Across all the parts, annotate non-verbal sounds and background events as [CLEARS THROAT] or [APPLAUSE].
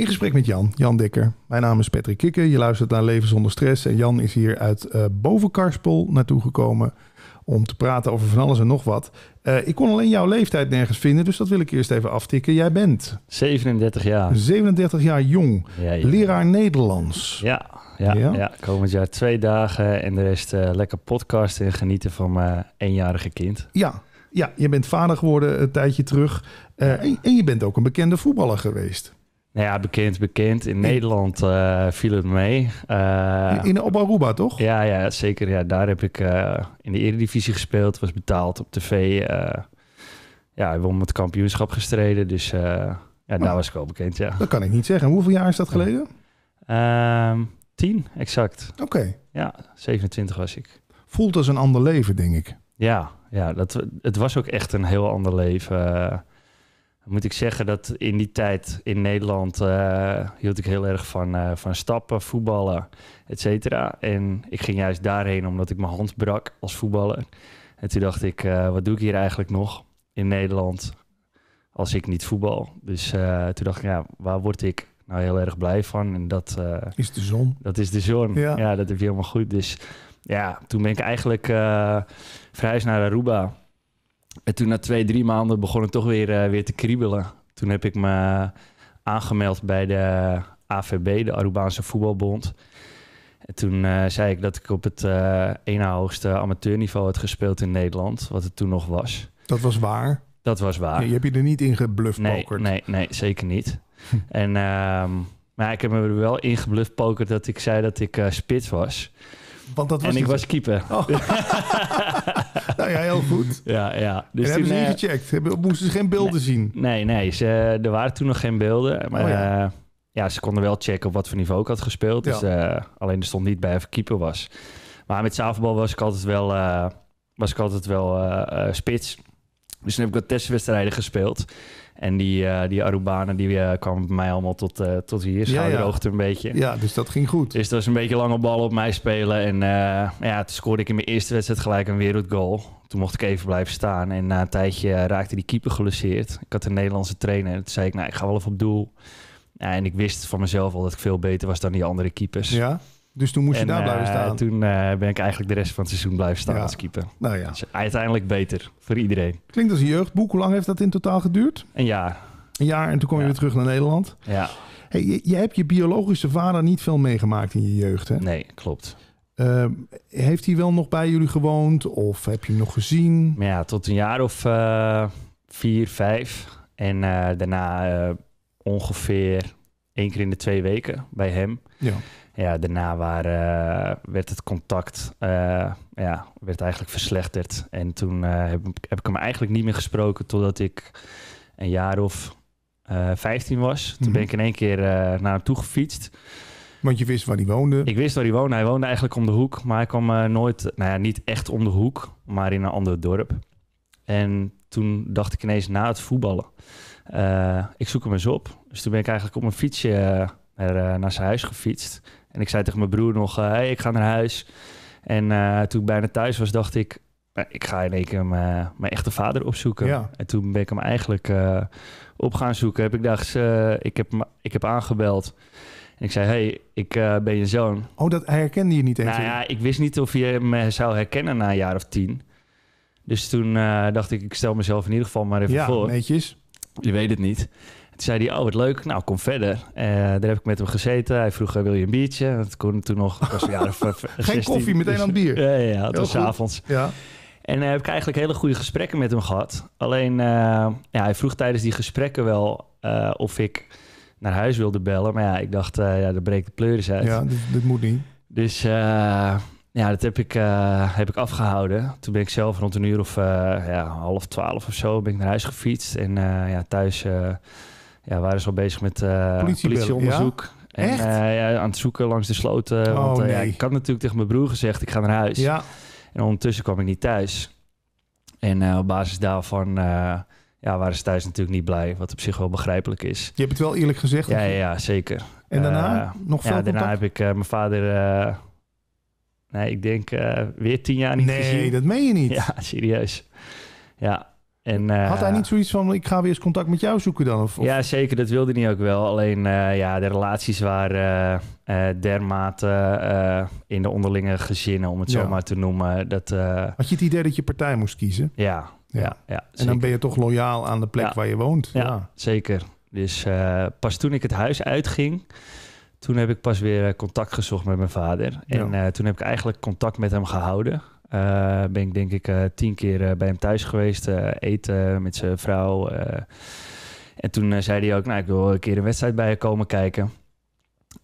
In gesprek met Jan, Jan Dikker, Mijn naam is Patrick Kikke. Je luistert naar Leven zonder stress. En Jan is hier uit uh, Bovenkarspel naartoe gekomen om te praten over van alles en nog wat. Eh, ik kon alleen jouw leeftijd nergens vinden, dus dat wil ik eerst even aftikken. Jij bent... 37 jaar. 37 jaar jong. Ja, Leraar Nederlands. Ja, ja, ja, komend jaar twee dagen en de rest eh, lekker podcasten en genieten van mijn eenjarige kind. Ja, ja, je bent vader geworden een tijdje terug. en, je bent ook een bekende voetballer geweest. Nou ja, bekend, bekend. In, Nederland eh, viel het mee. Uh, in, op Aruba, toch? Ja, ja zeker. Ja, daar heb ik eh, in de Eredivisie gespeeld. Was betaald op tv. ja, om het kampioenschap gestreden. Dus ja, daar oh. was ik wel bekend, ja. Dat kan ik niet zeggen. Hoeveel jaar is dat geleden? Ehm, tien, exact. Oké. Ja, 27 was ik. Voelt als een ander leven, denk ik. Ja, ja dat, het was ook echt een heel ander leven moet ik zeggen dat in die tijd in Nederland eh, hield ik heel erg van, eh, van stappen, voetballen, et cetera. En ik ging juist daarheen omdat ik mijn hand brak als voetballer. En toen dacht ik, eh, wat doe ik hier eigenlijk nog in Nederland als ik niet voetbal? Dus toen dacht ik, ja, waar word ik nou heel erg blij van? En dat is de zon. Dat is de zon. Ja, dat heb je helemaal goed. Dus ja, toen ben ik eigenlijk verhuisd naar Aruba en toen na twee, drie maanden begon het toch weer, eh, weer te kriebelen. Toen heb ik me aangemeld bij de AVB, de Arubaanse Voetbalbond. En toen eh, zei ik dat ik op het uh, ene hoogste amateurniveau had gespeeld in Nederland, wat het toen nog was. Dat was waar? Dat was waar. Nee, je hebt je er niet in gebluft nee, nee, nee, zeker niet. [LAUGHS] en, ehm, maar ik heb me er wel in pokerd dat ik zei dat ik spits was. Want dat was en ik dus was keeper. Oh. [LAUGHS] Nou ja, heel goed. [LAUGHS] Ja, ja. Dus en hebben ze niet eh, gecheckt? Hebben, moesten ze geen beelden zien? Nee, nee. Ze, eh, er waren toen nog geen beelden. Maar oh eh, ja. ze konden wel checken op wat voor niveau ik had gespeeld. Dus, alleen er stond niet bij of keeper was. Maar met zaalvoetbal was ik altijd wel, was ik altijd wel spits. Dus toen heb ik wat testwedstrijden gespeeld. En die, eh, die Arubanen die eh, bij mij allemaal tot, uh, tot hier, schouderhoogte hoogte een beetje. Ja, dus dat ging goed. Dus dat was een beetje lange bal op mij spelen. En ja, toen scoorde ik in mijn eerste wedstrijd gelijk een wereldgoal. Toen mocht ik even blijven staan. En na een tijdje raakte die keeper gelanceerd. Ik had een Nederlandse trainer. En toen zei ik, nou, ik ga wel even op doel. en ik wist van mezelf al dat ik veel beter was dan die andere keepers. Ja. Dus toen moest je daar blijven eh, staan. toen eh, ben ik eigenlijk de rest van het seizoen blijven staan als keeper. Nou ja. Dus uiteindelijk beter voor iedereen. Klinkt als een jeugdboek. Hoe lang heeft dat in totaal geduurd? Een jaar. Een jaar en toen kom je weer terug naar Nederland. Ja. Hey, je, hebt je biologische vader niet veel meegemaakt in je jeugd, hè? Nee, klopt. Ehm, heeft hij wel nog bij jullie gewoond of heb je hem nog gezien? Ja, tot een jaar of eh, vier, vijf. En daarna ongeveer één keer in de twee weken bij hem. Ja ja, daarna eh, werd het contact eh, ja, werd eigenlijk verslechterd. En toen eh, heb, heb ik hem eigenlijk niet meer gesproken totdat ik een jaar of uh, 15 was. Toen mhm. ben ik in één keer naar hem toe gefietst. Want je wist waar hij woonde? Ik wist waar hij woonde. Hij woonde eigenlijk om de hoek, maar hij kwam nooit, nou ja, niet echt om de hoek, maar in een ander dorp. En toen dacht ik ineens na het voetballen, ik zoek hem eens op. Dus toen ben ik eigenlijk op mijn fietsje naar, naar zijn huis gefietst. En ik zei tegen mijn broer nog, eh, hey, ik ga naar huis. En eh, toen ik bijna thuis was, dacht ik, nou, ik ga in één keer mijn, mijn echte vader opzoeken. En toen ben ik hem eigenlijk eh, op gaan zoeken. Heb ik dacht, ik, heb, ik heb aangebeld. En ik zei, hey, ik ben je zoon. Oh, dat, herkende je niet eens? Nou ja, ik wist niet of je me zou herkennen na een jaar of tien. Dus toen dacht ik, ik stel mezelf in ieder geval maar even voor. Ja, netjes. Je weet het niet zei die oh wat leuk, nou kom verder. Uh, daar heb ik met hem gezeten. Hij vroeg, eh, wil je een biertje? Dat kon toen nog, was ja, Geen koffie, meteen aan het bier? ja, ja, het was avonds. Ja. En dan eh, heb ik eigenlijk hele goede gesprekken met hem gehad. Alleen, ja, hij vroeg tijdens die gesprekken wel of ik naar huis wilde bellen. Maar ja, ik dacht, ja, dat breekt de pleuris uit. Ja, dit, moet niet. Dus ja, dat heb ik, heb ik afgehouden. Toen ben ik zelf rond een uur of ja, half twaalf of zo ben ik naar huis gefietst. En ja, thuis ja, waren ze al bezig met eh, politieonderzoek. En, Echt? Eh, ja, aan het zoeken langs de sloten. Oh, want eh, nee. ik had natuurlijk tegen mijn broer gezegd, ik ga naar huis. Ja. En ondertussen kwam ik niet thuis. En op basis daarvan ja, waren ze thuis natuurlijk niet blij, wat op zich wel begrijpelijk is. Je hebt het wel eerlijk gezegd? Ja, ja, zeker. En daarna nog veel Ja, daarna heb ik mijn vader, nee, ik denk weer tien jaar niet nee, gezien. Nee, dat meen je niet. [LAUGHS] Ja, serieus. Ja, en, Had hij eh, niet zoiets van, ik ga weer eens contact met jou zoeken dan? Ja, zeker. Dat wilde hij ook wel. Alleen, eh, ja, de relaties waren eh, dermate in de onderlinge gezinnen, om het zomaar zo maar te noemen. Dat, Had je het idee dat je partij moest kiezen? Ja. ja. ja, en dan ben je toch loyaal aan de plek waar je woont? Ja, zeker. Dus pas toen ik het huis uitging, toen heb ik pas weer contact gezocht met mijn vader. En toen heb ik eigenlijk contact met hem gehouden. Eh, ben ik denk ik eh, tien keer eh, bij hem thuis geweest, eten met zijn vrouw. en toen zei hij ook, nou ik wil een keer een wedstrijd bij je komen kijken.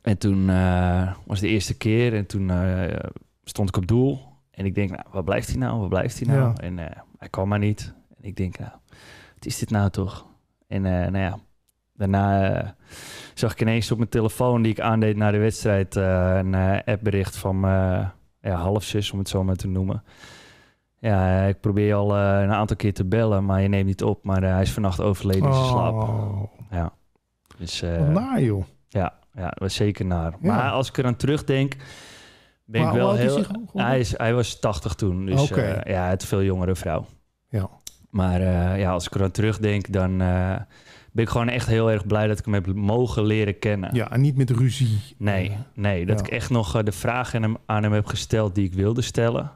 En toen was de eerste keer en toen stond ik op doel. En ik denk, nou, wat blijft hij nou? Wat blijft hij nou? En hij kwam maar niet. En ik denk, nou, wat is dit nou toch? En nou ja, daarna zag ik ineens op mijn telefoon die ik aandeed na de wedstrijd een appbericht van ja, half zes, om het zo maar te noemen. Ja, ik probeer al eh, een aantal keer te bellen, maar je neemt niet op. Maar eh, hij is vannacht overleden in zijn slaap. Oh. Ja. Dus, uh, joh. Ja, ja, was zeker naar. Maar als ik eraan terugdenk, ben ik wel heel... hij, is, hij was 80 toen, dus okay. ja, het veel jongere vrouw. Ja. Maar ja, als ik eraan terugdenk, dan ben ik gewoon echt heel erg blij dat ik hem heb mogen leren kennen. Ja, en niet met ruzie. Nee, nee dat ik echt nog eh, de vragen aan hem, heb gesteld die ik wilde stellen.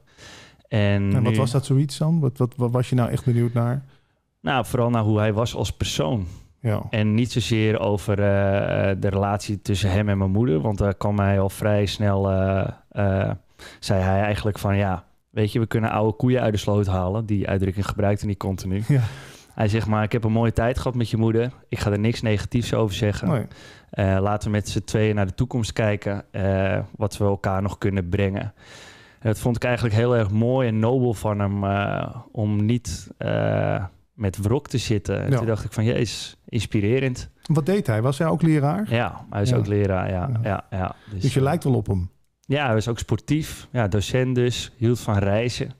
En, wat was dat zoiets dan? Wat, wat, wat was je nou echt benieuwd naar? Nou, vooral naar hoe hij was als persoon. Ja. En niet zozeer over eh, de relatie tussen hem en mijn moeder. Want daar kwam hij al vrij snel, uh, zei hij eigenlijk van ja, weet je, we kunnen oude koeien uit de sloot halen. Die uitdrukking gebruikte die continu. Ja. Hij zegt maar, ik heb een mooie tijd gehad met je moeder. Ik ga er niks negatiefs over zeggen. Mooi. Eh, laten we met z'n tweeën naar de toekomst kijken. Eh, wat we elkaar nog kunnen brengen. En dat vond ik eigenlijk heel erg mooi en nobel van hem. Eh, om niet met wrok te zitten. toen dacht ik van, jezus, inspirerend. Wat deed hij? Was hij ook leraar? Ja, hij is ook leraar, ja. ja. ja, Dus, dus je lijkt wel op hem? Ja, hij was ook sportief. Ja, docent dus. Hield van reizen.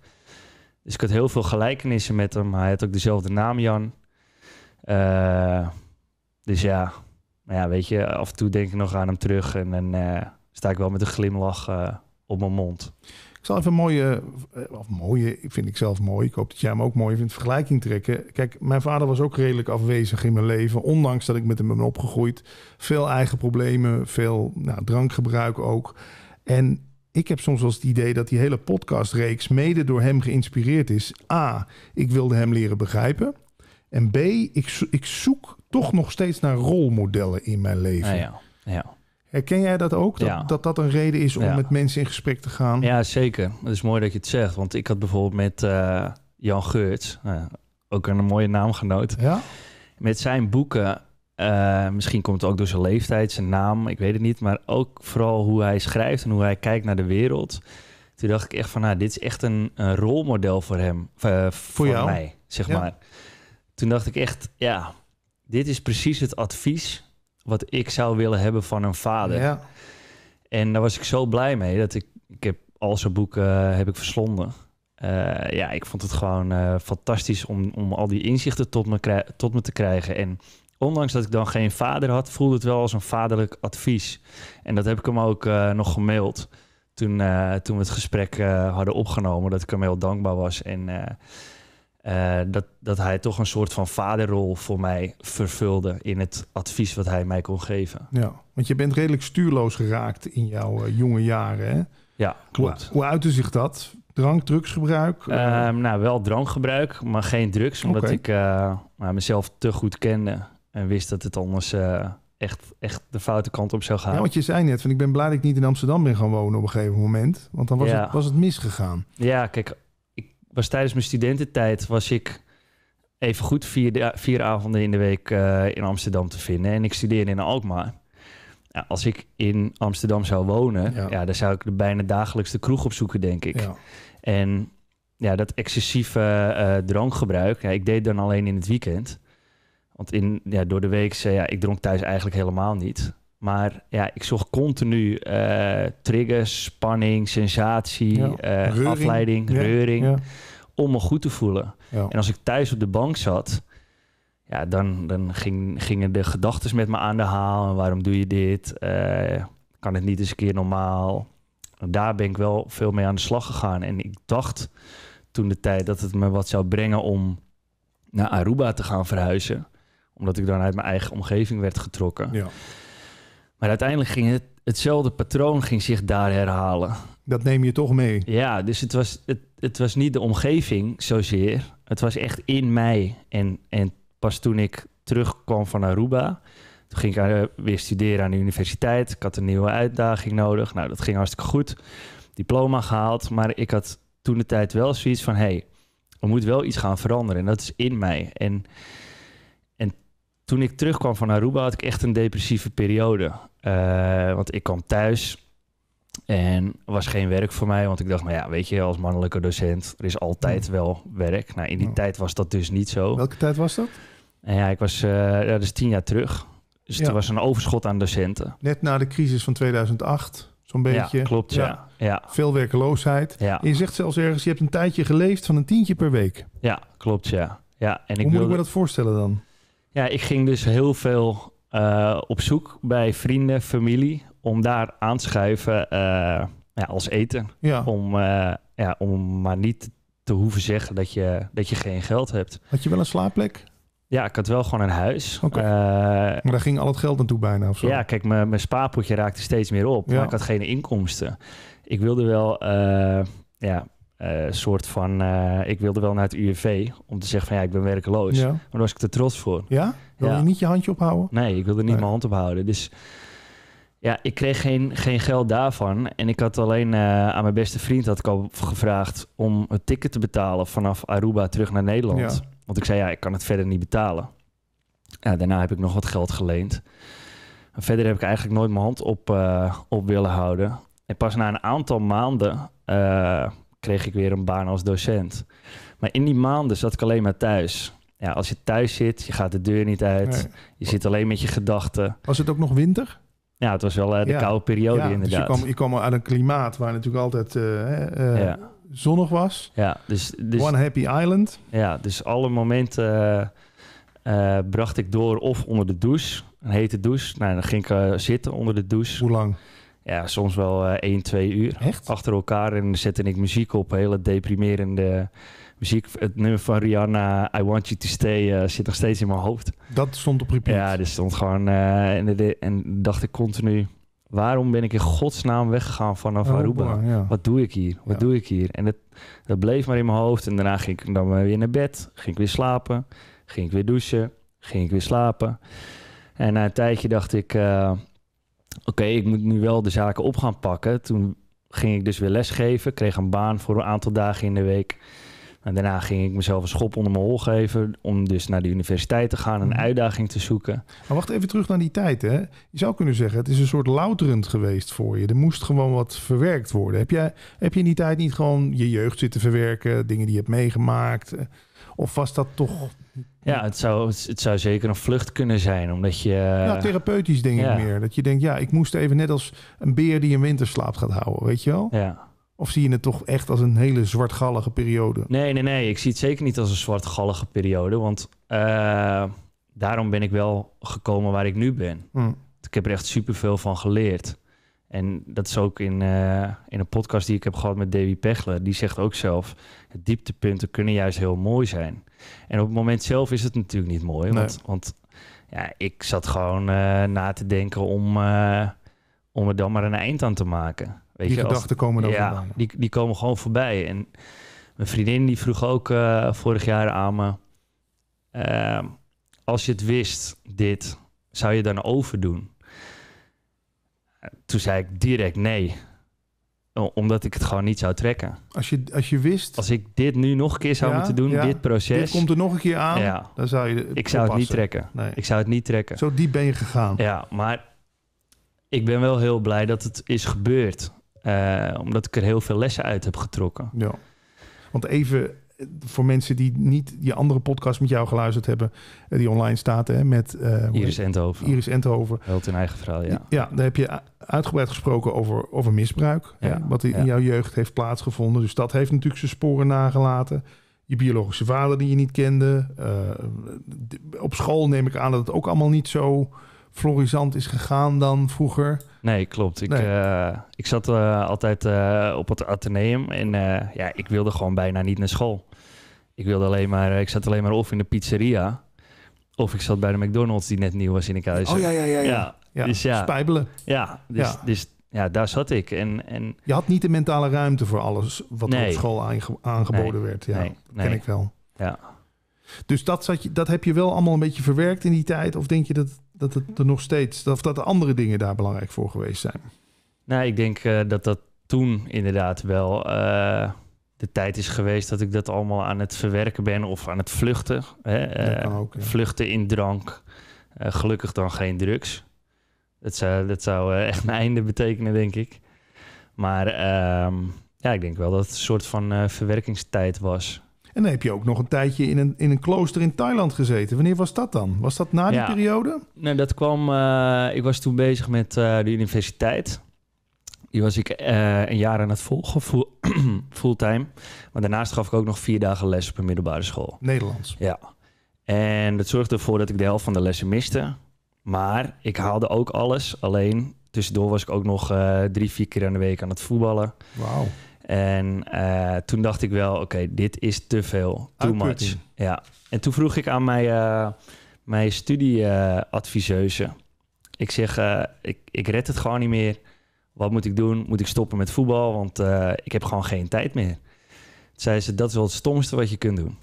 Dus ik had heel veel gelijkenissen met hem. Hij had ook dezelfde naam, Jan. Eh, dus ja, maar ja, weet je, af en toe denk ik nog aan hem terug. En dan eh, sta ik wel met een glimlach eh, op mijn mond. Ik zal even mooie, of mooie, vind ik zelf mooi. Ik hoop dat jij hem ook mooi vindt, vergelijking trekken. Kijk, mijn vader was ook redelijk afwezig in mijn leven. Ondanks dat ik met hem ben opgegroeid. Veel eigen problemen, veel nou, drankgebruik ook. En ik heb soms wel het idee dat die hele podcastreeks mede door hem geïnspireerd is. A, ik wilde hem leren begrijpen. En B, ik, ik zoek toch nog steeds naar rolmodellen in mijn leven. Ja, ja. Herken jij dat ook? Dat dat, dat, een reden is om met mensen in gesprek te gaan? Ja, zeker. Het is mooi dat je het zegt. Want ik had bijvoorbeeld met eh, Jan Geurts, eh, ook een mooie naamgenoot. Ja? Met zijn boeken eh, misschien komt het ook door zijn leeftijd, zijn naam, ik weet het niet. Maar ook vooral hoe hij schrijft en hoe hij kijkt naar de wereld. Toen dacht ik echt van, nou, dit is echt een, een rolmodel voor hem. Eh, voor, jou? mij, zeg maar. Toen dacht ik echt, ja, dit is precies het advies wat ik zou willen hebben van een vader. Ja. En daar was ik zo blij mee dat ik, ik heb al zijn boeken eh, heb ik verslonden. ja, ik vond het gewoon fantastisch om, om al die inzichten tot me, tot me te krijgen. En ondanks dat ik dan geen vader had, voelde het wel als een vaderlijk advies. En dat heb ik hem ook eh, nog gemaild. Toen, eh, toen we het gesprek eh, hadden opgenomen, dat ik hem heel dankbaar was. En dat, dat hij toch een soort van vaderrol voor mij vervulde in het advies wat hij mij kon geven. Ja, want je bent redelijk stuurloos geraakt in jouw jonge jaren. Hè? Ja, klopt. Hoe, hoe zich dat? Drank, drugsgebruik? Ehm, nou, wel drankgebruik, maar geen drugs. Omdat ik nou, mezelf te goed kende. En wist dat het anders eh, echt, echt de foute kant op zou gaan. Ja, want je zei net, van, ik ben blij dat ik niet in Amsterdam ben gaan wonen op een gegeven moment. Want dan was, het, was het misgegaan. Ja, kijk, ik was tijdens mijn studententijd was ik even goed vier, vier avonden in de week eh, in Amsterdam te vinden. En ik studeerde in Alkmaar. Ja, als ik in Amsterdam zou wonen, ja. dan zou ik de bijna dagelijks de kroeg opzoeken, denk ik. Ja. En ja, dat excessieve uh, drankgebruik, ja, ik deed dan alleen in het weekend. Want in, ja, door de week, ja, ik dronk thuis eigenlijk helemaal niet. Maar ja, ik zocht continu eh, triggers, spanning, sensatie, eh, afleiding, reuring. Om me goed te voelen. En als ik thuis op de bank zat, ja, dan, dan ging, gingen de gedachten met me aan de haal. waarom doe je dit? Eh, kan het niet eens een keer normaal? daar ben ik wel veel mee aan de slag gegaan. En ik dacht toen de tijd dat het me wat zou brengen om naar Aruba te gaan verhuizen omdat ik dan uit mijn eigen omgeving werd getrokken. Ja. Maar uiteindelijk ging het, hetzelfde patroon ging zich daar herhalen. Dat neem je toch mee? Ja, dus het was, het, het was niet de omgeving zozeer. Het was echt in mij. En, en pas toen ik terugkwam van Aruba... Toen ging ik eh, weer studeren aan de universiteit. Ik had een nieuwe uitdaging nodig. Nou, dat ging hartstikke goed. Diploma gehaald. Maar ik had toen de tijd wel zoiets van: hé, hey, er moet wel iets gaan veranderen. En dat is in mij. En toen ik terugkwam van Aruba had ik echt een depressieve periode. Eh, want ik kwam thuis en was geen werk voor mij. Want ik dacht, nou ja, weet je, als mannelijke docent, er is altijd mm. wel werk. Nou, in die mm. tijd was dat dus niet zo. Welke tijd was dat? Nou ja, ik was, eh, ja, dat is tien jaar terug. Dus er was een overschot aan docenten. Net na de crisis van 2008, zo'n beetje. Ja, klopt, ja. ja. Veel werkeloosheid. Ja. En je zegt zelfs ergens, je hebt een tijdje geleefd van een tientje per week. Ja, klopt, ja. ja en ik Hoe moet ik me dat voorstellen dan? Ja, ik ging dus heel veel eh, op zoek bij vrienden, familie, om daar aanschuiven uh, eh, ja, als eten. Om, eh, ja, om maar niet te hoeven zeggen dat je, dat je geen geld hebt. Had je wel een slaapplek? Ja, ik had wel gewoon een huis. maar daar ging al het geld naartoe bijna of zo? Ja, kijk, mijn, mijn spaarpotje raakte steeds meer op. Maar ik had geen inkomsten. Ik wilde wel ja, uh, soort van, eh, ik wilde wel naar het UWV om te zeggen van ja, ik ben werkeloos. Ja. Maar daar was ik te trots voor. Ja? je niet je handje ophouden? Nee, ik wilde niet mijn hand ophouden. Dus ja, ik kreeg geen, geen geld daarvan. En ik had alleen eh, aan mijn beste vriend had ik al gevraagd om het ticket te betalen vanaf Aruba terug naar Nederland. Want ik zei ja, ik kan het verder niet betalen. Ja, daarna heb ik nog wat geld geleend. En verder heb ik eigenlijk nooit mijn hand op, op willen houden. En pas na een aantal maanden kreeg ik weer een baan als docent. Maar in die maanden zat ik alleen maar thuis. Ja, als je thuis zit, je gaat de deur niet uit. Je zit alleen met je gedachten. Was het ook nog winter? Ja, het was wel eh, de koude periode inderdaad. Dus je kwam, je kwam uit een klimaat waar natuurlijk altijd eh, eh, zonnig was. Ja, dus, dus, One happy island. Ja, dus alle momenten bracht ik door of onder de douche. Een hete douche. Nou, dan ging ik zitten onder de douche. Hoe lang? Ja, soms wel uh, eh, 2 twee uur Echt? achter elkaar. En zette ik muziek op, hele deprimerende muziek. Het nummer van Rihanna, I Want You To Stay, eh, zit nog steeds in mijn hoofd. Dat stond op repeat? Ja, dat stond gewoon... Eh, en, en, dacht ik continu, waarom ben ik in godsnaam weggegaan vanaf oh, Aruba? Wat doe ik hier? Wat doe ik hier? En dat, dat bleef maar in mijn hoofd. En daarna ging ik dan weer naar bed, ging ik weer slapen, ging ik weer douchen, ging ik weer slapen. En na een tijdje dacht ik oké, ik moet nu wel de zaken op gaan pakken. Toen ging ik dus weer lesgeven, kreeg een baan voor een aantal dagen in de week. En daarna ging ik mezelf een schop onder mijn hol geven om dus naar de universiteit te gaan, een mhm. uitdaging te zoeken. Maar wacht even terug naar die tijd. Hè? Je zou kunnen zeggen, het is een soort louterend geweest voor je. Er moest gewoon wat verwerkt worden. Heb jij heb je in die tijd niet gewoon je jeugd zitten verwerken, dingen die je hebt meegemaakt? Of was dat toch ja, het zou, het zou zeker een vlucht kunnen zijn, omdat je... Nou, therapeutisch denk meer. Dat je denkt, ja, ik moest even net als een beer die een winterslaap gaat houden, weet je wel? Ja. Of zie je het toch echt als een hele zwartgallige periode? Nee, nee, nee. Ik zie het zeker niet als een zwartgallige periode, want eh, daarom ben ik wel gekomen waar ik nu ben. Hmm. Ik heb er echt superveel van geleerd. En dat is ook in, eh, in een podcast die ik heb gehad met Davy Pechler. Die zegt ook zelf, dieptepunten kunnen juist heel mooi zijn. En op het moment zelf is het natuurlijk niet mooi. Want, want ja, ik zat gewoon eh, na te denken om, uh, om er dan maar een eind aan te maken. Weet die gedachten komen dan ja, vandaan. Die, die komen gewoon voorbij. En mijn vriendin die vroeg ook vorig jaar aan me... Ehm, als je het wist, dit, zou je dan overdoen? Toen zei ik direct nee. Omdat ik het gewoon niet zou trekken. Als je, als je wist... Als ik dit nu nog een keer zou moeten doen, dit proces... Dit komt er nog een keer aan, dan zou je Ik zou het niet trekken. Ik zou het niet trekken. Zo diep ben je gegaan. Ja, maar ik ben wel heel blij dat het is gebeurd. Eh, omdat ik er heel veel lessen uit heb getrokken. Ja. Want even, voor mensen die niet die andere podcast met jou geluisterd hebben, eh, die online staat, hè, met uh, Iris Endhoven. Iris Endhoven. heel in eigen verhaal, ja. Ja, daar heb je uitgebreid gesproken over, over misbruik, hè, wat in jouw jeugd heeft plaatsgevonden. Dus dat heeft natuurlijk zijn sporen nagelaten. Je biologische vader die je niet kende. Eh, op school neem ik aan dat het ook allemaal niet zo florisant is gegaan dan vroeger. Nee, klopt. Ik, eh, ik zat eh, altijd eh, op het ateneum en ja, ik wilde gewoon bijna niet naar school. Ik, wilde alleen maar, ik zat alleen maar of in de pizzeria of ik zat bij de McDonald's die net nieuw was in de Enkhuizen. Oh ja, ja, ja. ja. ja. Dus, ja. Spijbelen. Ja, dus, ja. dus ja, daar zat ik. En, en... Je had niet de mentale ruimte voor alles wat op school aangeboden werd. Ja, ken ik wel. Ja. Dus dat, zat je, dat heb je wel allemaal een beetje verwerkt in die tijd? Of denk je dat dat het er nog steeds, of dat de andere dingen daar belangrijk voor geweest zijn? Nou, ik denk eh, dat dat toen inderdaad wel eh, de tijd is geweest dat ik dat allemaal aan het verwerken ben of aan het vluchten. Hè? Eh, vluchten in drank. gelukkig dan geen drugs. Dat zou, dat zou echt een einde betekenen, denk ik. Maar ehm, ja, ik denk wel dat het een soort van verwerkingstijd was. En dan heb je ook nog een tijdje in een, in een klooster in Thailand gezeten. Wanneer was dat dan? Was dat na die periode? Nee, dat kwam. Eh, ik was toen bezig met eh, de universiteit. Die was ik eh, een jaar aan het volgen, full, [CLEARS THROAT] fulltime. Maar daarnaast gaf ik ook nog vier dagen les op een middelbare school. Nederlands. Ja. En dat zorgde ervoor dat ik de helft van de lessen miste. Maar ik haalde ook alles. Alleen tussendoor was ik ook nog drie, vier keer aan de week aan het voetballen. Wauw. En eh, toen dacht ik wel, oké, dit is te veel. Too much. Ja. En toen vroeg ik aan mijn, uh, mijn studieadviseuse. ik zeg, eh, ik, ik red het gewoon niet meer. Wat moet ik doen? Moet ik stoppen met voetbal? Want ik heb gewoon geen tijd meer. Zij ze, dat is wel het stomste wat je kunt doen.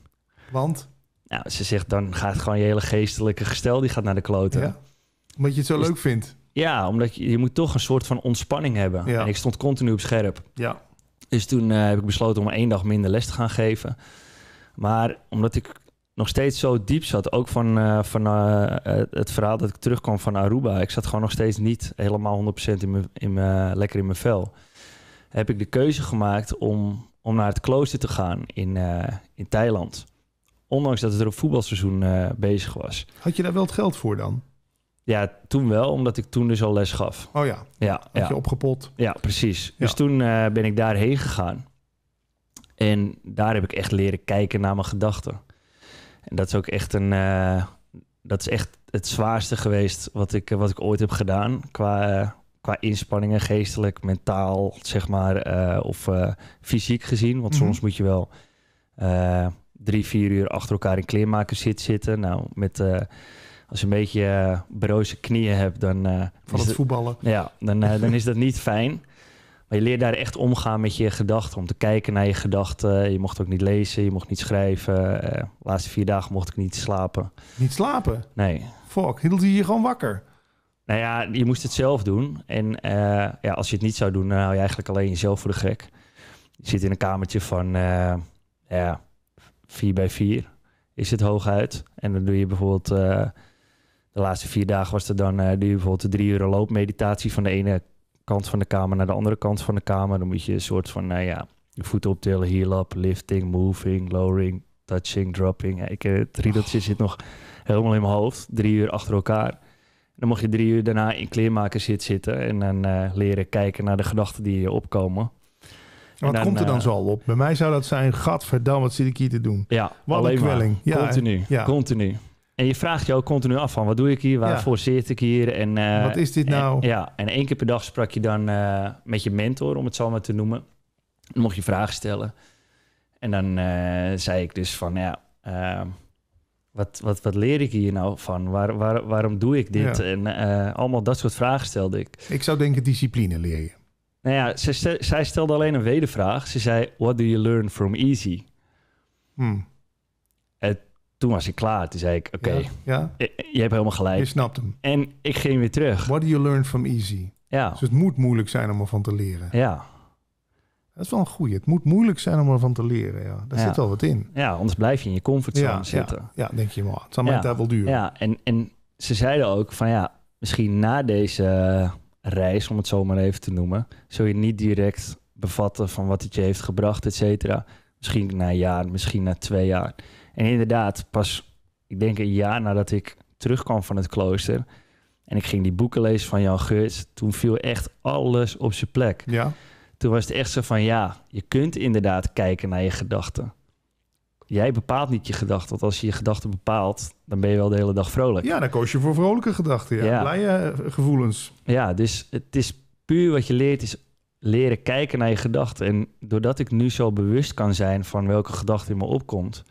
Want? Nou, ze zegt, dan gaat gewoon je hele geestelijke gestel, die gaat naar de kloten. Ja. Omdat je het zo dus leuk vindt. Ja, omdat je, je moet toch een soort van ontspanning hebben. En ik stond continu op scherp. Ja. Dus toen eh, heb ik besloten om één dag minder les te gaan geven. Maar omdat ik nog steeds zo diep zat, ook van, eh, van eh, het verhaal dat ik terugkwam van Aruba, ik zat gewoon nog steeds niet helemaal 100% in in lekker in mijn vel. Heb ik de keuze gemaakt om, om naar het klooster te gaan in, in Thailand. Ondanks dat het er op voetbalseizoen bezig was. Had je daar wel het geld voor dan? Ja, toen wel, omdat ik toen dus al les gaf. Oh ja, ja Heb je opgepot. Ja, precies. Dus toen eh, ben ik daarheen gegaan. En daar heb ik echt leren kijken naar mijn gedachten. En dat is ook echt een... Eh, dat is echt het zwaarste geweest wat ik, wat ik ooit heb gedaan. Qua, eh, qua inspanningen, geestelijk, mentaal, zeg maar. of fysiek gezien. Want mhm. soms moet je wel drie, vier uur achter elkaar in kleermakerszit zitten. Nou, met als je een beetje uh, broze knieën hebt, dan... Eh, van het, voetballen. Ja, dan, eh, dan is dat [LAUGHS] niet fijn. Maar je leert daar echt omgaan met je gedachten. Om te kijken naar je gedachten. Je mocht ook niet lezen, je mocht niet schrijven. de laatste vier dagen mocht ik niet slapen. Niet slapen? Nee. Fuck, hield hij je gewoon wakker? Nou ja, je moest het zelf doen. En ja, als je het niet zou doen, dan hou je eigenlijk alleen jezelf voor de gek. Je zit in een kamertje van ja, vier bij vier is het hooguit. En dan doe je bijvoorbeeld de laatste vier dagen was er dan eh, die, bijvoorbeeld de drie uur loopmeditatie van de ene kant van de kamer naar de andere kant van de kamer. Dan moet je een soort van, nou ja, je voeten optillen, heel up, lifting, moving, lowering, touching, dropping. Ja, ik, eh, het riedeltje zit nog helemaal in mijn hoofd, drie uur achter elkaar. Dan mocht je drie uur daarna in zit zitten en dan eh, leren kijken naar de gedachten die je opkomen. wat dan, komt er dan uh, zo al op? Bij mij zou dat zijn, gadverdamme, wat zit ik hier te doen? Ja, wat alleen een kwelling. Maar, ja, continu, ja. continu. En je vraagt je ook continu af van wat doe ik hier, waarvoor ja. zit ik hier en eh, wat is dit nou? En, ja, en één keer per dag sprak je dan eh, met je mentor, om het zo maar te noemen. Dan mocht je vragen stellen. En dan eh, zei ik dus van ja, wat, wat, wat leer ik hier nou van? Waar, waar, waarom doe ik dit? En allemaal dat soort vragen stelde ik. Ik zou denken discipline leer je. Nou ja, zij stelde alleen een wedervraag. Ze zei, what do you learn from easy? Hmm toen was ik klaar. Toen zei ik, oké, ja, je hebt helemaal gelijk. Je snapt hem. En ik ging weer terug. What do you learn from easy? Ja. Dus het moet moeilijk zijn om ervan te leren. Ja. Dat is wel een goeie. Het moet moeilijk zijn om ervan te leren. Ja. Daar zit wel wat in. Ja, anders blijf je in je comfortzone zitten. Ja, denk je wel. Het zal mij daar wel duren. Ja, en, en ze zeiden ook van ja, misschien na deze reis, om het zo maar even te noemen, zul je niet direct bevatten van wat het je heeft gebracht, et cetera. Misschien na een jaar, misschien na twee jaar. En inderdaad, pas ik denk een jaar nadat ik terugkwam van het klooster... en ik ging die boeken lezen van Jan Geurts... toen viel echt alles op zijn plek. Ja. Toen was het echt zo van, ja, je kunt inderdaad kijken naar je gedachten. Jij bepaalt niet je gedachten, want als je je gedachten bepaalt... dan ben je wel de hele dag vrolijk. Ja, dan koos je voor vrolijke gedachten, ja. ja. blije eh, gevoelens. Ja, dus het is puur wat je leert, is leren kijken naar je gedachten. En doordat ik nu zo bewust kan zijn van welke gedachte in me opkomt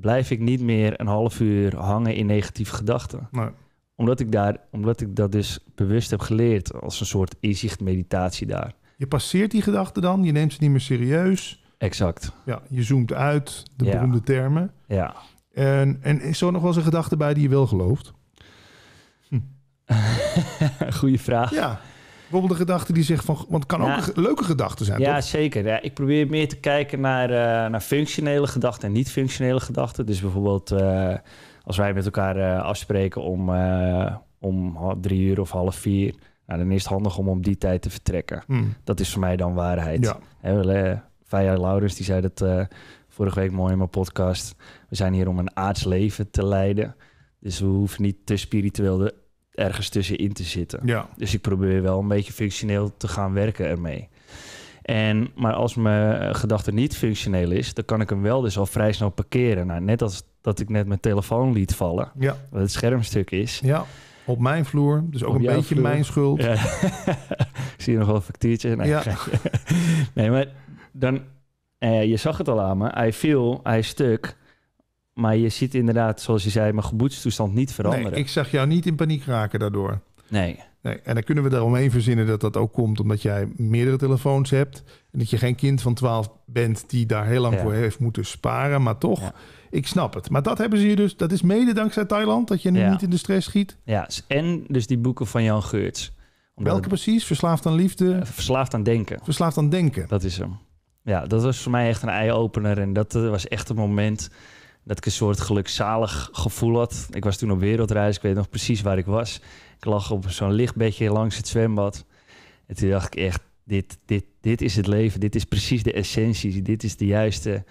blijf ik niet meer een half uur hangen in negatieve gedachten. Nee. Omdat, ik daar, omdat ik dat dus bewust heb geleerd als een soort inzichtmeditatie daar. Je passeert die gedachten dan, je neemt ze niet meer serieus. Exact. Ja, je zoomt uit, de ja. beroemde termen. Ja. En, en is er nog wel eens een gedachte bij die je wel gelooft? Hm. [LAUGHS] Goeie vraag. Ja, Bijvoorbeeld een gedachte die zegt van... Want het kan ook een leuke gedachten zijn, Ja, zeker. Ja, ik probeer meer te kijken naar, eh, naar functionele gedachten en niet-functionele gedachten. Dus bijvoorbeeld eh, als wij met elkaar uh, afspreken om, om drie uur of half vier... Nou, dan is het handig om op die tijd te vertrekken. Hmm. Dat is voor mij dan waarheid. Ja. Laurens die zei dat vorige week mooi in mijn podcast. We zijn hier om een aards leven te leiden. Dus we hoeven niet te spiritueel ergens tussenin te zitten. Ja. Dus ik probeer wel een beetje functioneel te gaan werken ermee. En, maar als mijn eh, gedachte niet functioneel is, dan kan ik hem wel dus al vrij snel parkeren. Nou, net als dat ik net mijn telefoon liet vallen, ja. wat het schermstuk is. Ja, op mijn vloer, dus ook een beetje mijn schuld. Ja. [LAUGHS] ik zie nog wel een factuurtje. ja. [LAUGHS] nee maar dan, eh, je zag het al aan me, hij viel, hij stuk. Maar je ziet inderdaad, zoals je zei, mijn geboetstoestand niet veranderen. Nee, ik zag jou niet in paniek raken daardoor. Nee. nee. En dan kunnen we daaromheen verzinnen dat dat ook komt omdat jij meerdere telefoons hebt. En dat je geen kind van 12 bent die daar heel lang voor heeft moeten sparen. Maar toch, ik snap het. Maar dat hebben ze hier dus, dat is mede dankzij Thailand, dat je nu niet in de stress schiet. Ja, en dus die boeken van Jan Geurts. Welke precies? Verslaafd aan liefde? Eh, verslaafd aan denken. Verslaafd aan denken. Dat is hem. Ja, dat was voor mij echt een eye-opener. En dat eh, was echt een moment dat ik een soort gelukzalig gevoel had. Ik was toen op wereldreis, ik weet nog precies waar ik was. Ik lag op zo'n lichtbedje langs het zwembad. En toen dacht ik echt, dit, dit, dit is het leven. Dit is precies de essentie. Dit is de juiste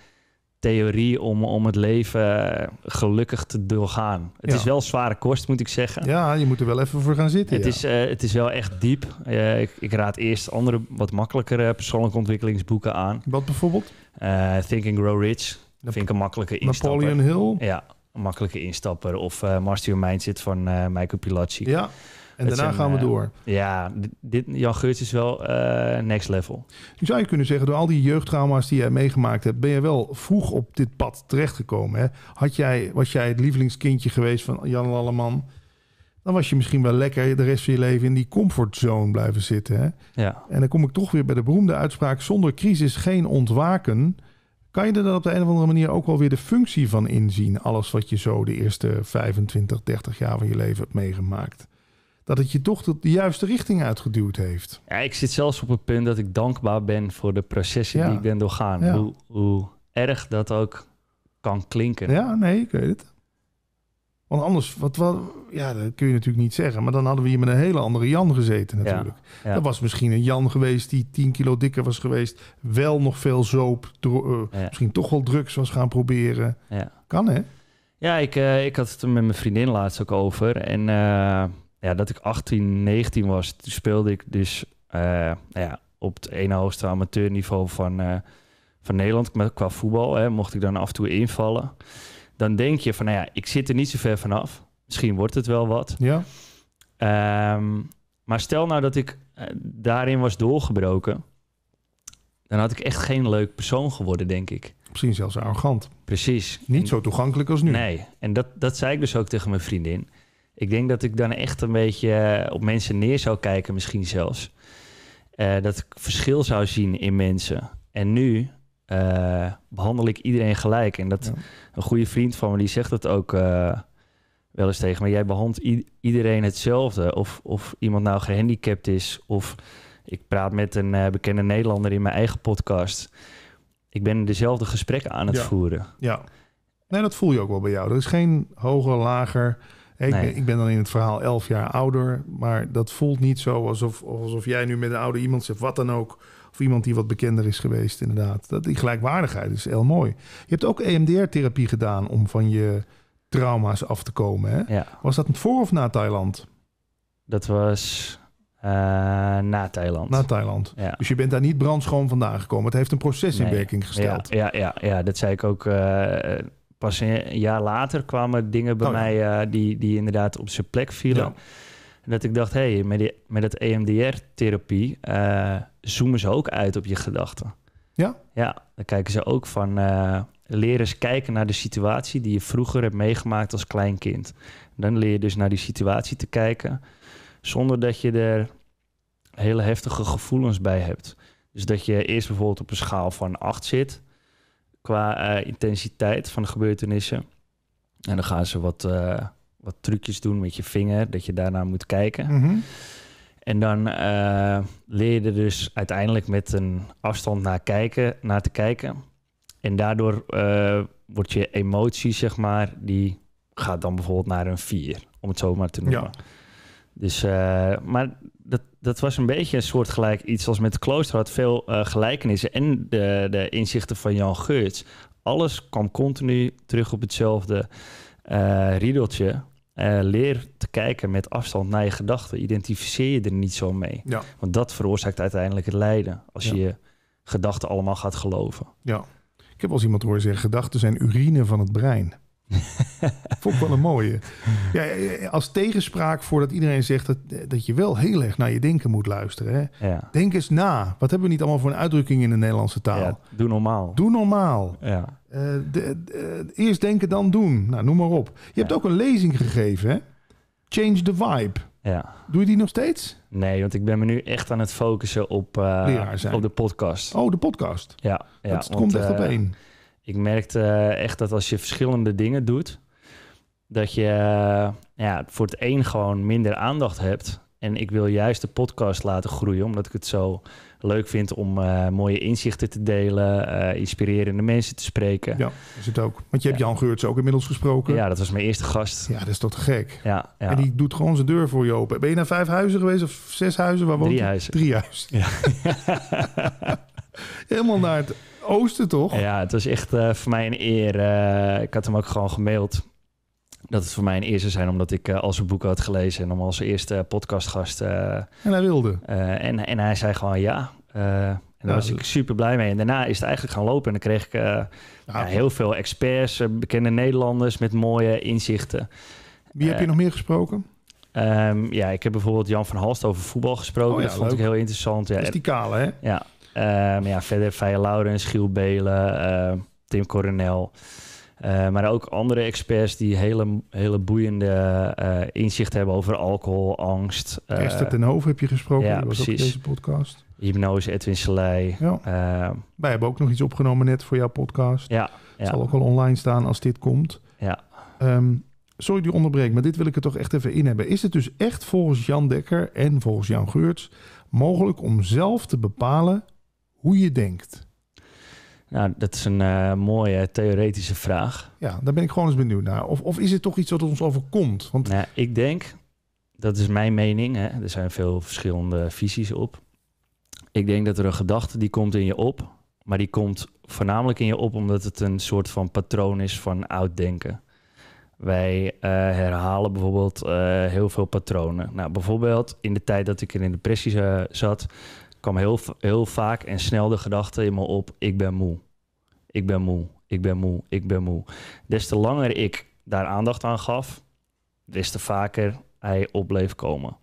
theorie om, om het leven eh, gelukkig te doorgaan. Het is wel zware kost, moet ik zeggen. Ja, je moet er wel even voor gaan zitten. Het, is, eh, het is wel echt diep. Eh, ik, ik, raad eerst andere, wat makkelijkere persoonlijke ontwikkelingsboeken aan. Wat bijvoorbeeld? Thinking Grow Rich Vind ik een makkelijke instapper. Napoleon Hill? Ja, een makkelijke instapper. Of uh, eh, Master Mindset van uh, Michael Ja, en daarna gaan we eh, door. ja, dit, Jan Geurts is wel next level. Nu zou je kunnen zeggen, door al die jeugdtrauma's die jij meegemaakt hebt... ben je wel vroeg op dit pad terechtgekomen. Hè? Had jij, was jij het lievelingskindje geweest van Jan Alleman, dan was je misschien wel lekker de rest van je leven in die comfortzone blijven zitten. Hè? Ja. En dan kom ik toch weer bij de beroemde uitspraak: zonder crisis geen ontwaken. Kan je er dan op de een of andere manier ook wel weer de functie van inzien? Alles wat je zo de eerste 25, 30 jaar van je leven hebt meegemaakt. Dat het je toch de juiste richting uitgeduwd heeft. Ja, ik zit zelfs op het punt dat ik dankbaar ben voor de processen die ik ben doorgaan. Hoe, hoe erg dat ook kan klinken. Ja, nee, ik weet het. Want anders, wat, wat, ja, dat kun je natuurlijk niet zeggen. Maar dan hadden we hier met een hele andere Jan gezeten natuurlijk. Dat was misschien een Jan geweest die 10 kilo dikker was geweest. Wel nog veel zoop. Uh, Misschien toch wel drugs was gaan proberen. Kan hè? Ja, ik, eh, ik had het er met mijn vriendin laatst ook over. En eh, ja, dat ik 18, 19 was, speelde ik dus nou ja, op het ene hoogste amateurniveau van, van Nederland. Qua voetbal hè, mocht ik dan af en toe invallen dan denk je van, nou ja, ik zit er niet zo ver vanaf. Misschien wordt het wel wat. Ja. Ehm, maar stel nou dat ik eh, daarin was doorgebroken, dan had ik echt geen leuk persoon geworden, denk ik. Misschien zelfs arrogant. Precies. Niet zo toegankelijk als nu. Nee, en dat, dat zei ik dus ook tegen mijn vriendin. Ik denk dat ik dan echt een beetje eh, op mensen neer zou kijken, misschien zelfs. Eh, dat ik verschil zou zien in mensen. En nu eh, behandel ik iedereen gelijk. En dat een goede vriend van me die zegt dat ook eh, wel eens tegen me. Jij behandelt iedereen hetzelfde. Of, of iemand nou gehandicapt is. Of ik praat met een eh, bekende Nederlander in mijn eigen podcast. Ik ben dezelfde gesprekken aan het voeren. Ja. Nee, dat voel je ook wel bij jou. Er is geen hoger, lager. Ik, ben, ik, ben dan in het verhaal elf jaar ouder, maar dat voelt niet zo alsof, alsof jij nu met een oude iemand zegt, wat dan ook. Of iemand die wat bekender is geweest, inderdaad. Dat, die gelijkwaardigheid is heel mooi. Je hebt ook EMDR-therapie gedaan om van je trauma's af te komen. Hè? Was dat voor of na Thailand? Dat was eh, na Thailand. Na Thailand. Dus je bent daar niet brandschoon vandaan gekomen. Het heeft een proces in werking gesteld. Ja, ja, ja, dat zei ik ook. Eh, pas een jaar later kwamen dingen bij oh, mij eh, die, die inderdaad op zijn plek vielen. dat ik dacht, hé, hey, met, met dat EMDR-therapie zoomen ze ook uit op je gedachten. Ja? Ja, dan kijken ze ook van... Eh, leren eens kijken naar de situatie die je vroeger hebt meegemaakt als klein kind. Dan leer je dus naar die situatie te kijken... zonder dat je er hele heftige gevoelens bij hebt. Dus dat je eerst bijvoorbeeld op een schaal van 8 zit... qua eh, intensiteit van de gebeurtenissen. En dan gaan ze wat, eh, wat trucjes doen met je vinger... dat je daarna moet kijken... Mm en dan uh, leer je dus uiteindelijk met een afstand naar, kijken, naar te kijken. En daardoor eh, wordt je emotie, zeg maar, die gaat dan bijvoorbeeld naar een 4, om het zo maar te noemen. Ja. Dus, eh, maar dat, dat was een beetje een soort gelijk iets als met Klooster had veel gelijkenissen. En de, de inzichten van Jan Geurts. Alles kwam continu terug op hetzelfde riedeltje. Eh, leer te kijken met afstand naar je gedachten. Identificeer je er niet zo mee. Want dat veroorzaakt uiteindelijk het lijden. Als je je gedachten allemaal gaat geloven. Ja. Ik heb als iemand horen zeggen: gedachten zijn urine van het brein. [LAUGHS] Vond ik wel een mooie. Ja, als tegenspraak voordat iedereen zegt dat, dat je wel heel erg naar je denken moet luisteren. Hè? Denk eens na. Wat hebben we niet allemaal voor een uitdrukking in de Nederlandse taal? doe normaal. Doe normaal. Ja. Eh, de, eerst denken, dan doen. Nou, noem maar op. Je hebt ook een lezing gegeven, hè? Change the vibe. Ja. Doe je die nog steeds? Nee, want ik ben me nu echt aan het focussen op, uh, op de podcast. Oh, de podcast. Ja, ja komt echt op eh, één ik merkte eh, echt dat als je verschillende dingen doet, dat je eh, ja, voor het een gewoon minder aandacht hebt. En ik wil juist de podcast laten groeien, omdat ik het zo leuk vind om eh, mooie inzichten te delen, inspirerende mensen te spreken. Ja, is het ook. Want je hebt Jan Geurts ook inmiddels gesproken. Ja, dat was mijn eerste gast. Ja, dat is toch gek. Ja, ja, En die doet gewoon zijn deur voor je open. Ben je naar vijf huizen geweest of zes huizen? Waar woont Drie huizen. Drie huizen. Ja. [LAUGHS] Helemaal naar het oosten, toch? Ja, het was echt uh, voor mij een eer. Eh, ik had hem ook gewoon gemaild. Dat het voor mij een eer zijn, omdat ik uh, al zijn boeken had gelezen en om als eerste podcastgast. en hij wilde. en, en hij zei gewoon ja. En daar was ik super blij mee. En daarna is het eigenlijk gaan lopen. En dan kreeg ik heel veel experts, bekende Nederlanders met mooie inzichten. Wie heb je nog meer gesproken? Ehm, ja, ik heb bijvoorbeeld Jan van Halst over voetbal gesproken. Oh dat vond ik heel interessant. Ja, die kale, hè? Ja, eh, maar ja, verder Feijer Laurens, Giel Belen, eh, Tim Coronel. Eh, maar ook andere experts die hele, hele boeiende uh, inzicht hebben over alcohol, angst. Uh, Esther ten Hoven heb je gesproken, ja, die was precies. deze podcast. Hypnose, Edwin Selei. Ja. Wij hebben ook nog iets opgenomen net voor jouw podcast. Ja, Zal ook al online staan als dit komt. Ja. Ehm, sorry die onderbreek, maar dit wil ik er toch echt even in hebben. Is het dus echt volgens Jan Dekker en volgens Jan Geurts mogelijk om zelf te bepalen hoe je denkt? Nou, dat is een eh, mooie theoretische vraag. Ja, daar ben ik gewoon eens benieuwd naar. Of, of is het toch iets wat ons overkomt? Want... Nou, ik denk, dat is mijn mening, hè? er zijn veel verschillende visies op. Ik denk dat er een gedachte die komt in je op, maar die komt voornamelijk in je op omdat het een soort van patroon is van oud denken. Wij eh, herhalen bijvoorbeeld eh, heel veel patronen. Nou, bijvoorbeeld in de tijd dat ik in depressie zat, kwam heel, heel vaak en snel de gedachte in me op: ik ben moe. Ik ben moe. Ik ben moe. Ik ben moe. Des te langer ik daar aandacht aan gaf, des te vaker hij op bleef komen.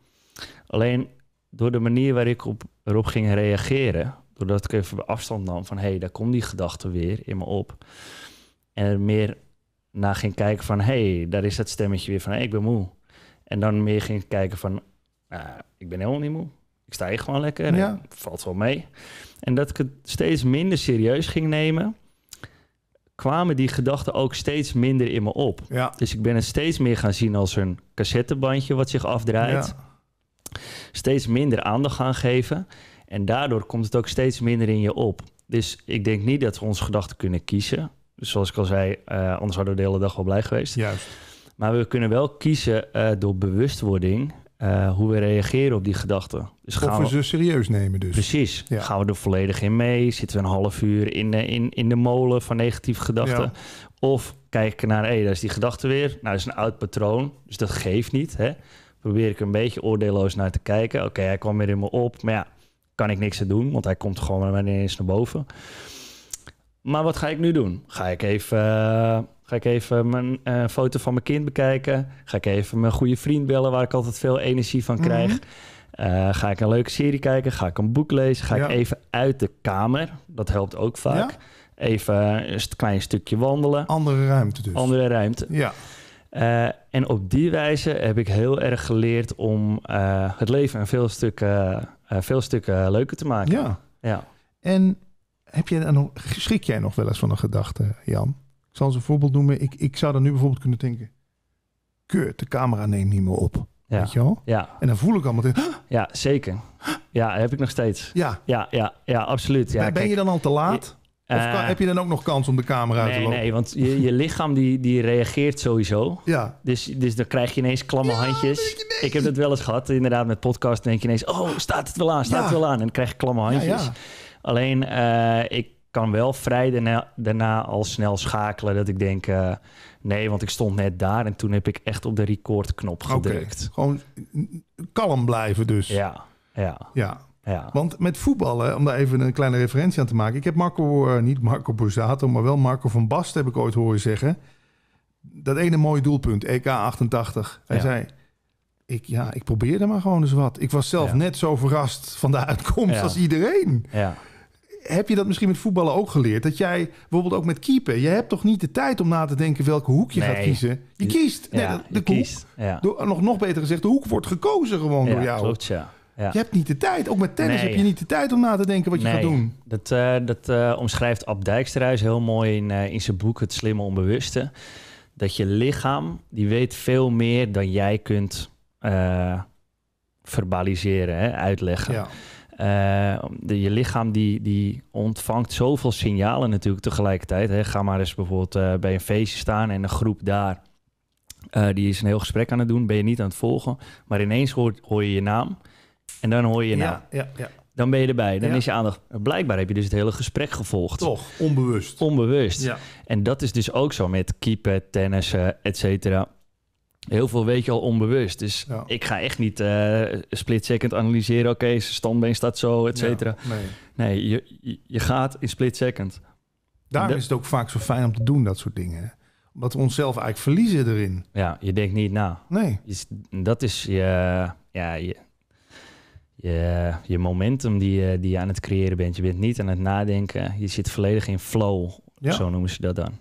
Alleen door de manier waar ik op, erop ging reageren, doordat ik even afstand nam van hé, hey, daar komt die gedachte weer in me op. En er meer naar ging kijken van hé, hey, daar is dat stemmetje weer van hey, ik ben moe. En dan meer ging kijken van nou, ik ben helemaal niet moe ik stijg gewoon lekker en valt wel mee. En dat ik het steeds minder serieus ging nemen, kwamen die gedachten ook steeds minder in me op. Ja. Dus ik ben het steeds meer gaan zien als een cassettebandje wat zich afdraait. Ja. Steeds minder aandacht gaan geven. En daardoor komt het ook steeds minder in je op. Dus ik denk niet dat we onze gedachten kunnen kiezen. Dus zoals ik al zei, eh, anders hadden we de hele dag wel blij geweest. Juist. Maar we kunnen wel kiezen eh, door bewustwording eh, hoe we reageren op die gedachten. Dus gaan we ze serieus nemen dus. Precies. Ja. Gaan we er volledig in mee? Zitten we een half uur in, in, in de molen van negatieve gedachten? Of kijken naar, hé, daar is die gedachte weer. Nou, dat is een oud patroon, dus dat geeft niet. Hè? Probeer ik een beetje oordeelloos naar te kijken. Oké, hij kwam weer in me op, maar ja, kan ik niks aan doen, want hij komt gewoon maar ineens naar boven. Maar wat ga ik nu doen? Ga ik even... Ga ik even mijn eh, foto van mijn kind bekijken? Ga ik even mijn goede vriend bellen, waar ik altijd veel energie van mhm. krijg? Eh, ga ik een leuke serie kijken? Ga ik een boek lezen? Ga ik even uit de kamer? Dat helpt ook vaak. Ja. Even een klein stukje wandelen. Andere ruimte dus. Andere ruimte. Ja. Eh, en op die wijze heb ik heel erg geleerd om het leven een veel stukken, veel stukken leuker te maken. Ja. ja. En heb je, schrik jij nog wel eens van een gedachte, Jan? Ik zal eens een voorbeeld noemen. Ik, ik zou dan nu bijvoorbeeld kunnen denken... keurt de camera neemt niet meer op. Ja. Weet je wel? Ja. En dan voel ik allemaal... Ja, zeker. Ja, heb ik nog steeds. Ja. Ja, ja, ja absoluut. Ja, ben, ben je dan al te laat? Of eh, heb je dan ook nog kans om de camera nee, te lopen? Nee, want je, je lichaam die, die reageert sowieso. Ja. Dus, dus dan krijg je ineens klamme handjes. Ik heb dat wel eens gehad. Inderdaad, met podcast denk je ineens... Oh, staat het wel aan? Staat het wel aan? En dan krijg je klamme handjes. Alleen, eh, ik kan wel vrij daarna, daarna al snel schakelen dat ik denk, eh, nee, want ik stond net daar en toen heb ik echt op de recordknop gedrukt. Gewoon kalm blijven dus. Ja, ja. ja. Want met voetballen, om daar even een kleine referentie aan te maken. Ik heb Marco, eh, niet Marco Borsato, maar wel Marco van Bast heb ik ooit horen zeggen. Dat ene mooie doelpunt, EK 88. Hij zei, ik, ja, ik probeerde maar gewoon eens wat. Ik was zelf net zo verrast van de uitkomst als iedereen. Ja heb je dat misschien met voetballen ook geleerd? Dat jij bijvoorbeeld ook met keeper, je hebt toch niet de tijd om na te denken welke hoek je gaat kiezen. Je kiest. Nee, de, Hoek, ja. nog, nog beter gezegd, de hoek wordt gekozen gewoon door jou. Klopt, ja. Je hebt niet de tijd. Ook met tennis heb je niet de tijd om na te denken wat je gaat doen. Dat, eh, dat eh, omschrijft Ab Dijksterhuis heel mooi in, eh, in zijn boek Het Slimme Onbewuste. Dat je lichaam, die weet veel meer dan jij kunt verbaliseren, hè, uitleggen. Eh, je lichaam die, die ontvangt zoveel signalen natuurlijk tegelijkertijd. Hè. Ga maar eens bijvoorbeeld eh, bij een feestje staan en een groep daar. Eh, die is een heel gesprek aan het doen, ben je niet aan het volgen. Maar ineens hoor, hoor je je naam en dan hoor je je naam. Ja, ja. Dan ben je erbij, dan is je aandacht. Blijkbaar heb je dus het hele gesprek gevolgd. Toch, onbewust. Onbewust. En dat is dus ook zo met keeper, tennissen, et cetera heel veel weet je al onbewust. Dus ik ga echt niet uh, split second analyseren. Oké, okay, standbeen staat zo, et cetera. nee, nee je, je gaat in split second. Daarom is het ook vaak zo fijn om te doen, dat soort dingen. Omdat we onszelf eigenlijk verliezen erin. Ja, je denkt niet na. Nee. Dat is je, ja, je, je, je momentum die je, eh, die je aan het creëren bent. Je bent niet aan het nadenken. Je zit volledig in flow. Zo noemen ze dat dan.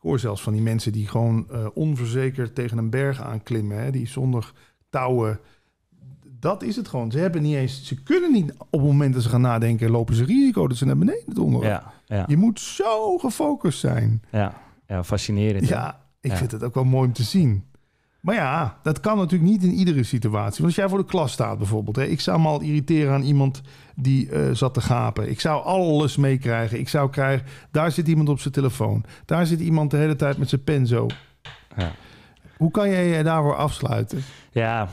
Ik hoor zelfs van die mensen die gewoon eh, onverzekerd tegen een berg aanklimmen, hè, die zonder touwen. Dat is het gewoon. Ze hebben niet eens, ze kunnen niet op het moment dat ze gaan nadenken, lopen ze risico dat ze naar beneden donderen. Ja, ja. Je moet zo gefocust zijn. Ja, ja fascinerend. Ja, ik vind het ook wel mooi om te zien. Maar ja, dat kan natuurlijk niet in iedere situatie. Want als jij voor de klas staat bijvoorbeeld. Hè, ik zou me al irriteren aan iemand die eh, zat te gapen. Ik zou alles meekrijgen. Ik zou krijgen, daar zit iemand op zijn telefoon. Daar zit iemand de hele tijd met zijn pen zo. Ja. Hoe kan jij daarvoor afsluiten? Ja,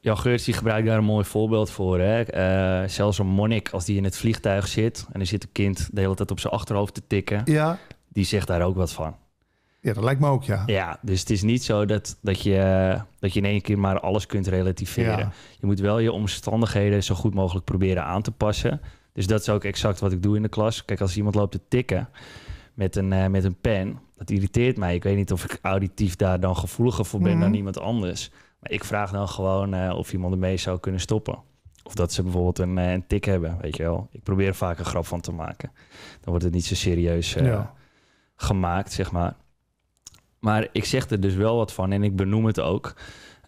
Jan Geurts die gebruikt daar een mooi voorbeeld voor. Hè? Eh, zelfs een monnik, als die in het vliegtuig zit... en er zit een kind de hele tijd op zijn achterhoofd te tikken... Ja. die zegt daar ook wat van. Ja, dat lijkt me ook, ja. Ja, dus het is niet zo dat, dat, je, dat je in één keer maar alles kunt relativeren. Je moet wel je omstandigheden zo goed mogelijk proberen aan te passen. Dus dat is ook exact wat ik doe in de klas. Kijk, als iemand loopt te tikken met een, eh, met een pen, dat irriteert mij. Ik weet niet of ik auditief daar dan gevoeliger voor ben dan mhm. iemand anders. Maar ik vraag dan gewoon eh, of iemand ermee zou kunnen stoppen. Of dat ze bijvoorbeeld een, eh, een tik hebben, weet je wel. Ik probeer vaak een grap van te maken. Dan wordt het niet zo serieus gemaakt, zeg maar. Maar ik zeg er dus wel wat van en ik benoem het ook.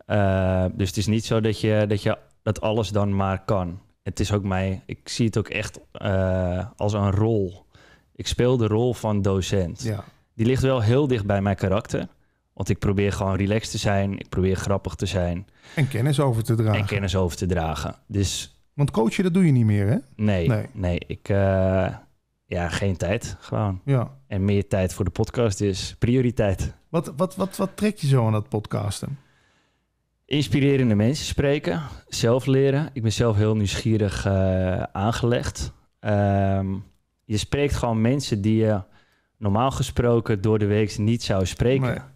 Eh, dus het is niet zo dat je, dat je dat alles dan maar kan. Het is ook mij, ik zie het ook echt eh, als een rol. Ik speel de rol van docent. Ja. Die ligt wel heel dicht bij mijn karakter. Want ik probeer gewoon relaxed te zijn. Ik probeer grappig te zijn. En kennis over te dragen. En kennis over te dragen. Dus, Want coachen, dat doe je niet meer, hè? Nee, nee. nee ik, uh, ja, geen tijd gewoon. Ja. En meer tijd voor de podcast is prioriteit. Wat, wat, wat, wat trek je zo aan dat podcasten? Inspirerende mensen spreken, zelf leren. Ik ben zelf heel nieuwsgierig eh, aangelegd. Ehm, je spreekt gewoon mensen die je normaal gesproken door de week niet zou spreken.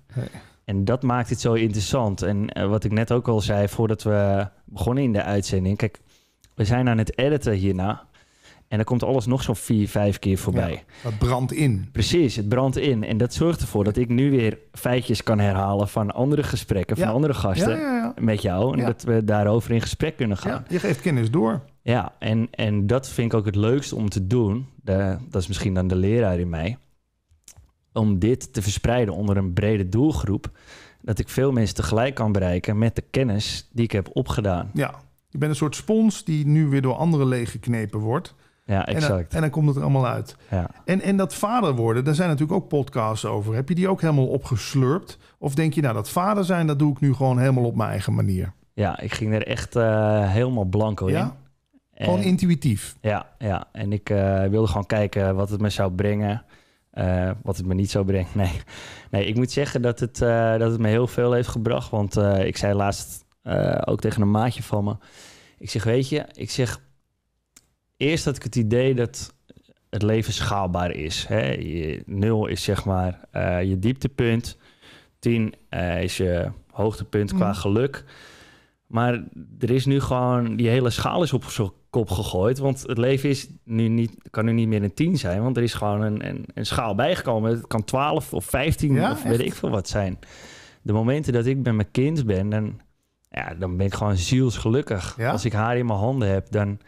En dat maakt het zo interessant. En eh, wat ik net ook al zei voordat we begonnen in de uitzending. Kijk, we zijn aan het editen hierna. En dan komt alles nog zo'n vier, vijf keer voorbij. Ja, het brandt in. Precies, het brandt in. En dat zorgt ervoor dat ik nu weer feitjes kan herhalen van andere gesprekken, van andere gasten met jou. En dat we daarover in gesprek kunnen gaan. je geeft kennis door. Ja, en, en dat vind ik ook het leukste om te doen. dat is misschien dan de leraar in mij. Om dit te verspreiden onder een brede doelgroep. Dat ik veel mensen tegelijk kan bereiken met de kennis die ik heb opgedaan. Ja, je bent een soort spons die nu weer door anderen geknepen wordt. Ja, exact. En dan, en dan komt het er allemaal uit. Ja. En, en dat vader worden, daar zijn natuurlijk ook podcasts over. Heb je die ook helemaal opgeslurpt? Of denk je, nou, dat vader zijn, dat doe ik nu gewoon helemaal op mijn eigen manier? Ja, ik ging er echt eh, helemaal blanco ja? in. gewoon intuïtief? Ja, ja. En ik eh, wilde gewoon kijken wat het me zou brengen. Eh, wat het me niet zou brengen [LAUGHS] nee. Nee, ik moet zeggen dat het, dat het me heel veel heeft gebracht. Want ik zei laatst ook tegen een maatje van me... Ik zeg, weet je, ik zeg, eerst had ik het idee dat het leven schaalbaar is. Hè? nul is zeg maar eh, je dieptepunt. 10 eh, is je hoogtepunt qua mhm. geluk. Maar er is nu gewoon die hele schaal is op zijn kop gegooid. Want het leven is nu niet, kan nu niet meer een 10 zijn. Want er is gewoon een, een, een schaal bijgekomen. Het kan 12 of 15 of weet ik veel wat zijn. De momenten dat ik bij mijn kind ben, dan, ja, dan ben ik gewoon zielsgelukkig. Als ik haar in mijn handen heb, dan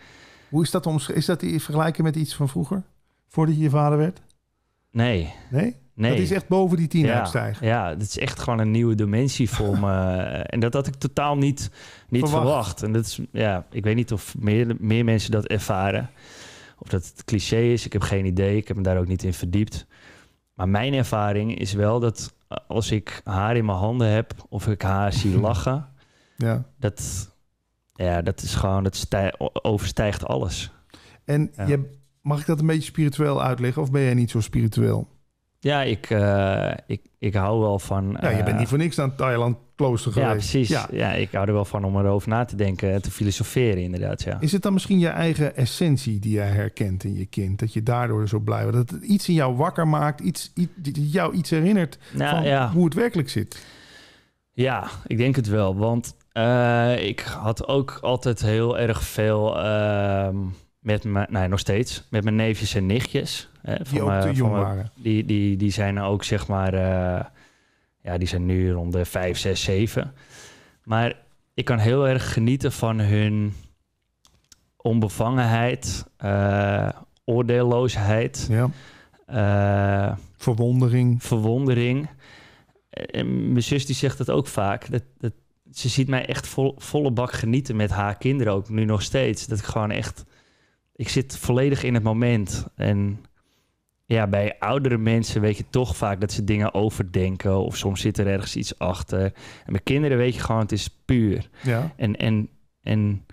hoe is dat om Is dat die vergelijken met iets van vroeger? Voordat je je vader werd? Nee. Nee? Nee. Dat is echt boven die tien ja, uitstijgen. Ja, dat is echt gewoon een nieuwe dimensie voor me. [LAUGHS] en dat had ik totaal niet, niet verwacht. verwacht. En dat is, ja, ik weet niet of meer, meer mensen dat ervaren. Of dat het cliché is, ik heb geen idee. Ik heb me daar ook niet in verdiept. Maar mijn ervaring is wel dat eh, als ik haar in mijn handen heb of ik haar zie [LAUGHS] lachen, ja. dat ja, dat is gewoon, dat overstijgt alles. En je, mag ik dat een beetje spiritueel uitleggen of ben jij niet zo spiritueel? Ja, ik, eh, ik, ik hou wel van. Ja, je bent eh, niet voor niks naar Thailand klooster geweest. Ja, precies. Ja. ik hou er wel van om erover na te denken en te filosoferen, inderdaad. Ja. Is het dan misschien je eigen essentie die jij herkent in je kind? Dat je daardoor zo blij wordt? Dat het iets in jou wakker maakt, iets, iets jou iets herinnert nou, van ja. hoe het werkelijk zit? Ja, ik denk het wel. Want eh, ik had ook altijd heel erg veel ehm, met mijn, nee, nog steeds, met mijn neefjes en nichtjes. Hè, van die jong waren. Die, die, die zijn ook, zeg maar, eh, ja, die zijn nu rond de 5, 6, 7. Maar ik kan heel erg genieten van hun onbevangenheid, eh, oordeelloosheid. Ja. verwondering. Verwondering. En mijn zus die zegt dat ook vaak. Dat, dat, ze ziet mij echt vol, volle bak genieten met haar kinderen ook nu nog steeds. Dat ik gewoon echt, ik zit volledig in het moment. En ja, bij oudere mensen weet je toch vaak dat ze dingen overdenken of soms zit er ergens iets achter. En bij kinderen weet je gewoon, het is puur. Ja. En, en, en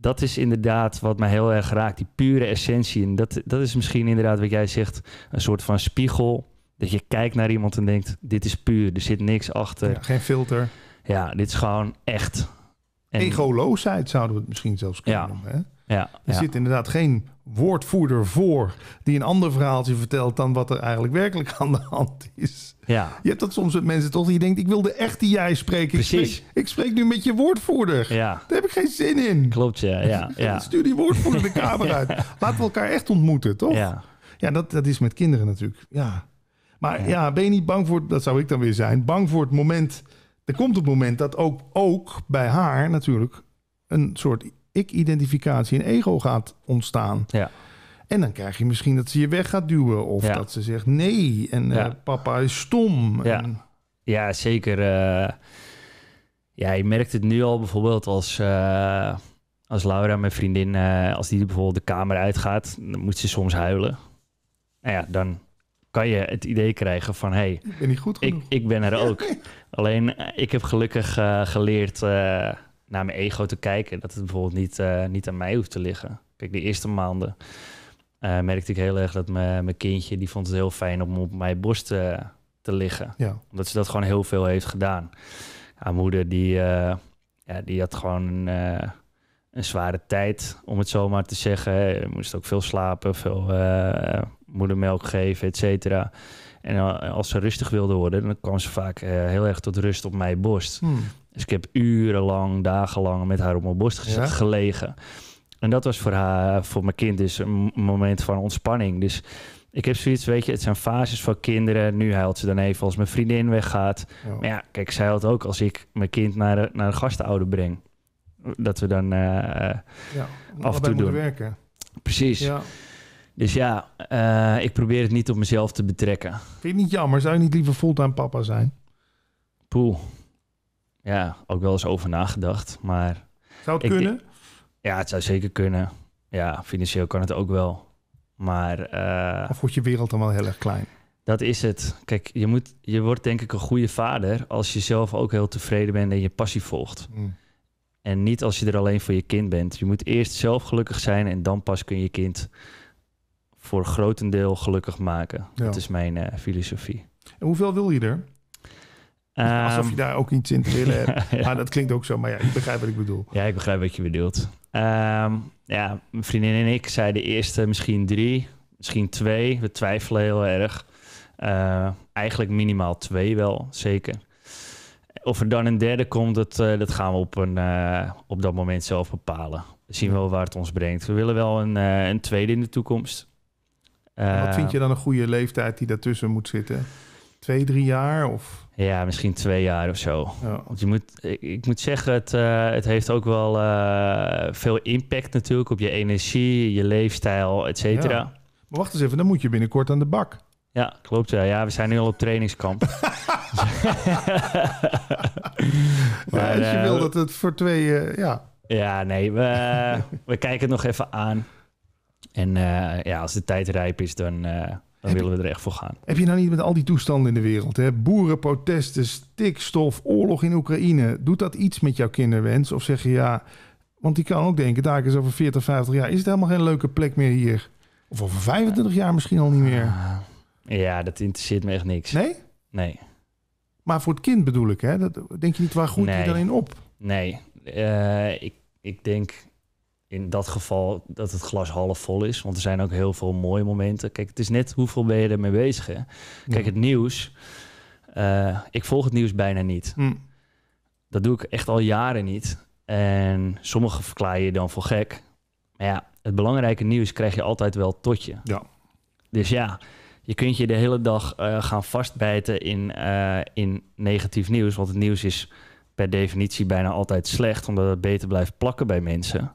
dat is inderdaad wat mij heel erg raakt, die pure essentie. En dat, dat is misschien inderdaad wat jij zegt, een soort van spiegel. Dat je kijkt naar iemand en denkt, dit is puur, er zit niks achter. geen filter. Ja, dit is gewoon echt... Egoloosheid zouden we het misschien zelfs kunnen noemen. Hè? Ja, er zit inderdaad geen woordvoerder voor die een ander verhaaltje vertelt dan wat er eigenlijk werkelijk [LAUGHS] aan de hand is. Ja. Je hebt dat soms met mensen toch die denkt, ik wil de echte jij spreken. Precies. Ik spreek, nu met je woordvoerder. Ja. Daar heb ik geen zin in. Klopt, ja. ja, [LAUGHS] ja. Stuur die woordvoerder de kamer [LAUGHS] uit. Laten we elkaar echt ontmoeten, toch? Ja, ja dat, dat is met kinderen natuurlijk. Ja. Maar ja. ben je niet bang voor, dat zou ik dan weer zijn, bang voor het moment er komt het moment dat ook, ook bij haar natuurlijk een soort ik-identificatie en ego gaat ontstaan. Ja. En dan krijg je misschien dat ze je weg gaat duwen of dat ze zegt nee en eh, papa is stom. Ja, ja zeker. Eh, ja, je merkt het nu al bijvoorbeeld als, eh, als Laura, mijn vriendin, als die bijvoorbeeld de kamer uitgaat, dan moet ze soms huilen. Nou ja, dan kan je het idee krijgen van hé, hey, ik ben, niet goed ik, ik, ben er ook. Alleen eh, ik heb gelukkig eh, geleerd eh, naar mijn ego te kijken. Dat het bijvoorbeeld niet, niet aan mij hoeft te liggen. Kijk, de eerste maanden merkte ik heel erg dat mijn kindje, die vond het heel fijn om op mijn borst te liggen. Ja. Omdat ze dat gewoon heel veel heeft gedaan. Haar moeder, die, ja, die had gewoon een zware tijd, om het zo maar te zeggen. Je moest ook veel slapen, veel moedermelk geven, et cetera. En eh, als ze rustig wilde worden, dan kwam ze vaak eh, heel erg tot rust op mijn borst. Hmm. Dus ik heb urenlang, dagenlang met haar op mijn borst gelegen. En dat was voor, haar, voor mijn kind dus een moment van ontspanning. Dus ik heb zoiets, weet je, het zijn fases van kinderen. Nu huilt ze dan even als mijn vriendin weggaat. Ja. Maar ja, kijk, zij huilt ook als ik mijn kind naar de, naar de gastouder breng. Dat we dan eh, ja, af en toe doen. werken. Precies. Ja. Dus ja, eh, ik probeer het niet op mezelf te betrekken. Vind je het niet jammer? Zou je niet liever fulltime papa zijn? Poeh. Ja, ook wel eens over nagedacht, maar... Zou het kunnen? Ja, het zou zeker kunnen. Ja, financieel kan het ook wel. Maar... Uh, of wordt je wereld dan wel heel erg klein? Dat is het. Kijk, je, moet, je wordt denk ik een goede vader als je zelf ook heel tevreden bent en je passie volgt. Hmm. En niet als je er alleen voor je kind bent. Je moet eerst zelf gelukkig zijn en dan pas kun je kind voor grotendeel gelukkig maken. Dat is mijn eh, filosofie. En hoeveel wil je er? Um, Alsof je daar ook iets in te willen [LAUGHS] ja, dat klinkt ook zo, maar ja, ik begrijp wat ik bedoel. Ja, ik begrijp wat je bedoelt. Ehm, ja, mijn vriendin en ik zeiden eerst eh, misschien drie, misschien twee. We twijfelen heel erg. Eh, eigenlijk minimaal twee wel, zeker. Of er dan een derde komt, dat, dat gaan we op, een, op dat moment zelf bepalen. We zien wel waar het ons brengt. We willen wel een, een tweede in de toekomst wat eh, vind je dan een goede leeftijd die daartussen moet zitten? Twee, drie jaar of? Ja, misschien twee jaar of zo. Ja. Want je moet, ik, moet zeggen, het, eh, het heeft ook wel eh, veel impact natuurlijk op je energie, je leefstijl, et cetera. Ja. Maar wacht eens even, dan moet je binnenkort aan de bak. Ja, klopt. Ja, ja we zijn nu al op trainingskamp. [LAUGHS] [LAUGHS] maar, ja, als je wil dat het voor twee, ja. Ja, nee, we, we kijken het nog even aan. En eh, ja, als de tijd rijp is, dan... Eh, dan willen we er echt voor gaan. Heb je nou niet met al die toestanden in de wereld, hè? boerenprotesten, stikstof, oorlog in Oekraïne, doet dat iets met jouw kinderwens? Of zeg je ja, want die kan ook denken, daar is over 40, 50 jaar, is het helemaal geen leuke plek meer hier? Of over 25 jaar misschien al niet meer? Ah, ja, dat interesseert me echt niks. Nee? Nee. Maar voor het kind bedoel ik, hè? Dat, denk je niet, waar goed je dan in op? Nee, eh, ik, ik denk in dat geval dat het glas half vol is. Want er zijn ook heel veel mooie momenten. Kijk, het is net hoeveel ben je ermee bezig. Hè? Kijk, het nieuws. Eh, ik volg het nieuws bijna niet. Hm. Dat doe ik echt al jaren niet. En sommige verklaar je dan voor gek. Maar ja, het belangrijke nieuws krijg je altijd wel tot je. Ja. Dus ja, je kunt je de hele dag eh, gaan vastbijten in, eh, in negatief nieuws. Want het nieuws is per definitie bijna altijd slecht, omdat het beter blijft plakken bij mensen.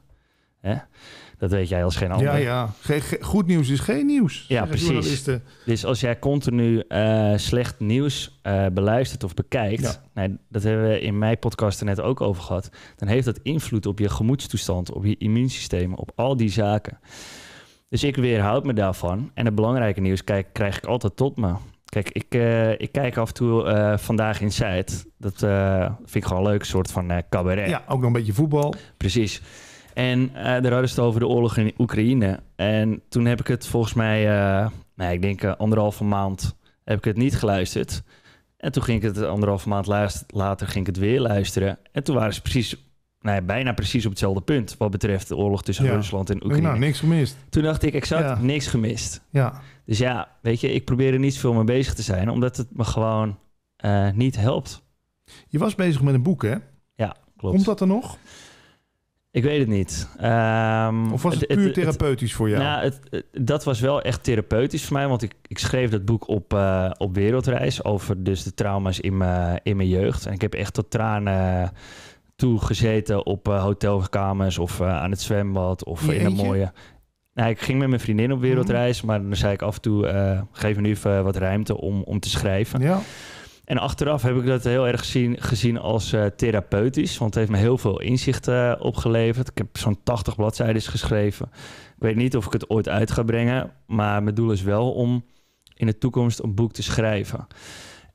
Hè? Dat weet jij als geen ander. Ja, ja. goed nieuws is geen nieuws. Ja, precies. Dus als jij continu eh, slecht nieuws uh, beluistert of bekijkt, ja. dat hebben we in mijn podcast er net ook over gehad, dan heeft dat invloed op je gemoedstoestand, op je immuunsysteem, op al die zaken. Dus ik weerhoud me daarvan. En het belangrijke nieuws kijk, krijg ik altijd tot me. Kijk, ik, eh, ik kijk af en toe vandaag in Dat vind ik gewoon een leuk soort van cabaret. Ja, ook nog een beetje voetbal. Precies. En daar hadden ze het over de oorlog in Oekraïne. En toen heb ik het volgens mij, eh, nou, ik denk eh, anderhalve maand, heb ik het niet geluisterd. En toen ging ik het anderhalve maand later ging ik het weer luisteren. En toen waren ze precies, nou bijna precies op hetzelfde punt. Wat betreft de oorlog tussen Rusland en oh, Oekraïne. Nou, niks gemist. Toen dacht ik exact niks gemist. Ja. Dus ja, weet je, ik probeerde niet veel mee bezig te zijn. Omdat het me gewoon eh, niet helpt. Je was bezig met een boek, hè? Ja, klopt. Komt dat er nog? Ik weet het niet. Ehm, of was het, puur therapeutisch voor jou? Ja, nou, dat was wel echt therapeutisch voor mij, want ik, ik schreef dat boek op, eh, op wereldreis over dus de trauma's in mijn, in mijn jeugd. En ik heb echt tot tranen toe gezeten op eh, hotelkamers of eh, aan het zwembad of in een mooie. Nou, ik ging met mijn vriendin op wereldreis, mhm. maar dan zei ik af en toe: geef me nu even wat ruimte om, om te schrijven. Ja. En achteraf heb ik dat heel erg gezien, gezien als eh, therapeutisch. Want het heeft me heel veel inzicht eh, opgeleverd. Ik heb zo'n 80 bladzijden geschreven. Ik weet niet of ik het ooit uit ga brengen. Maar mijn doel is wel om in de toekomst een boek te schrijven.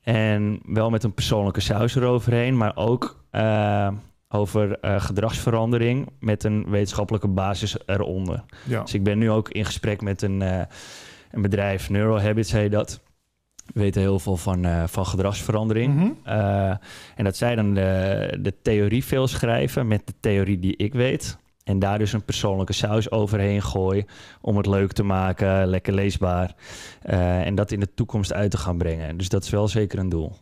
En wel met een persoonlijke saus eroverheen. Maar ook eh, over gedragsverandering met een wetenschappelijke basis eronder. Ja. Dus ik ben nu ook in gesprek met een, een bedrijf, Neurohabits heet dat weten heel veel van, eh, van gedragsverandering. Mhm. Eh, en dat zij dan de, theorie veel schrijven met de theorie die ik weet. En daar dus een persoonlijke saus overheen gooi om het leuk te maken, lekker leesbaar. Eh, en dat in de toekomst uit te gaan brengen. Dus dat is wel zeker een doel.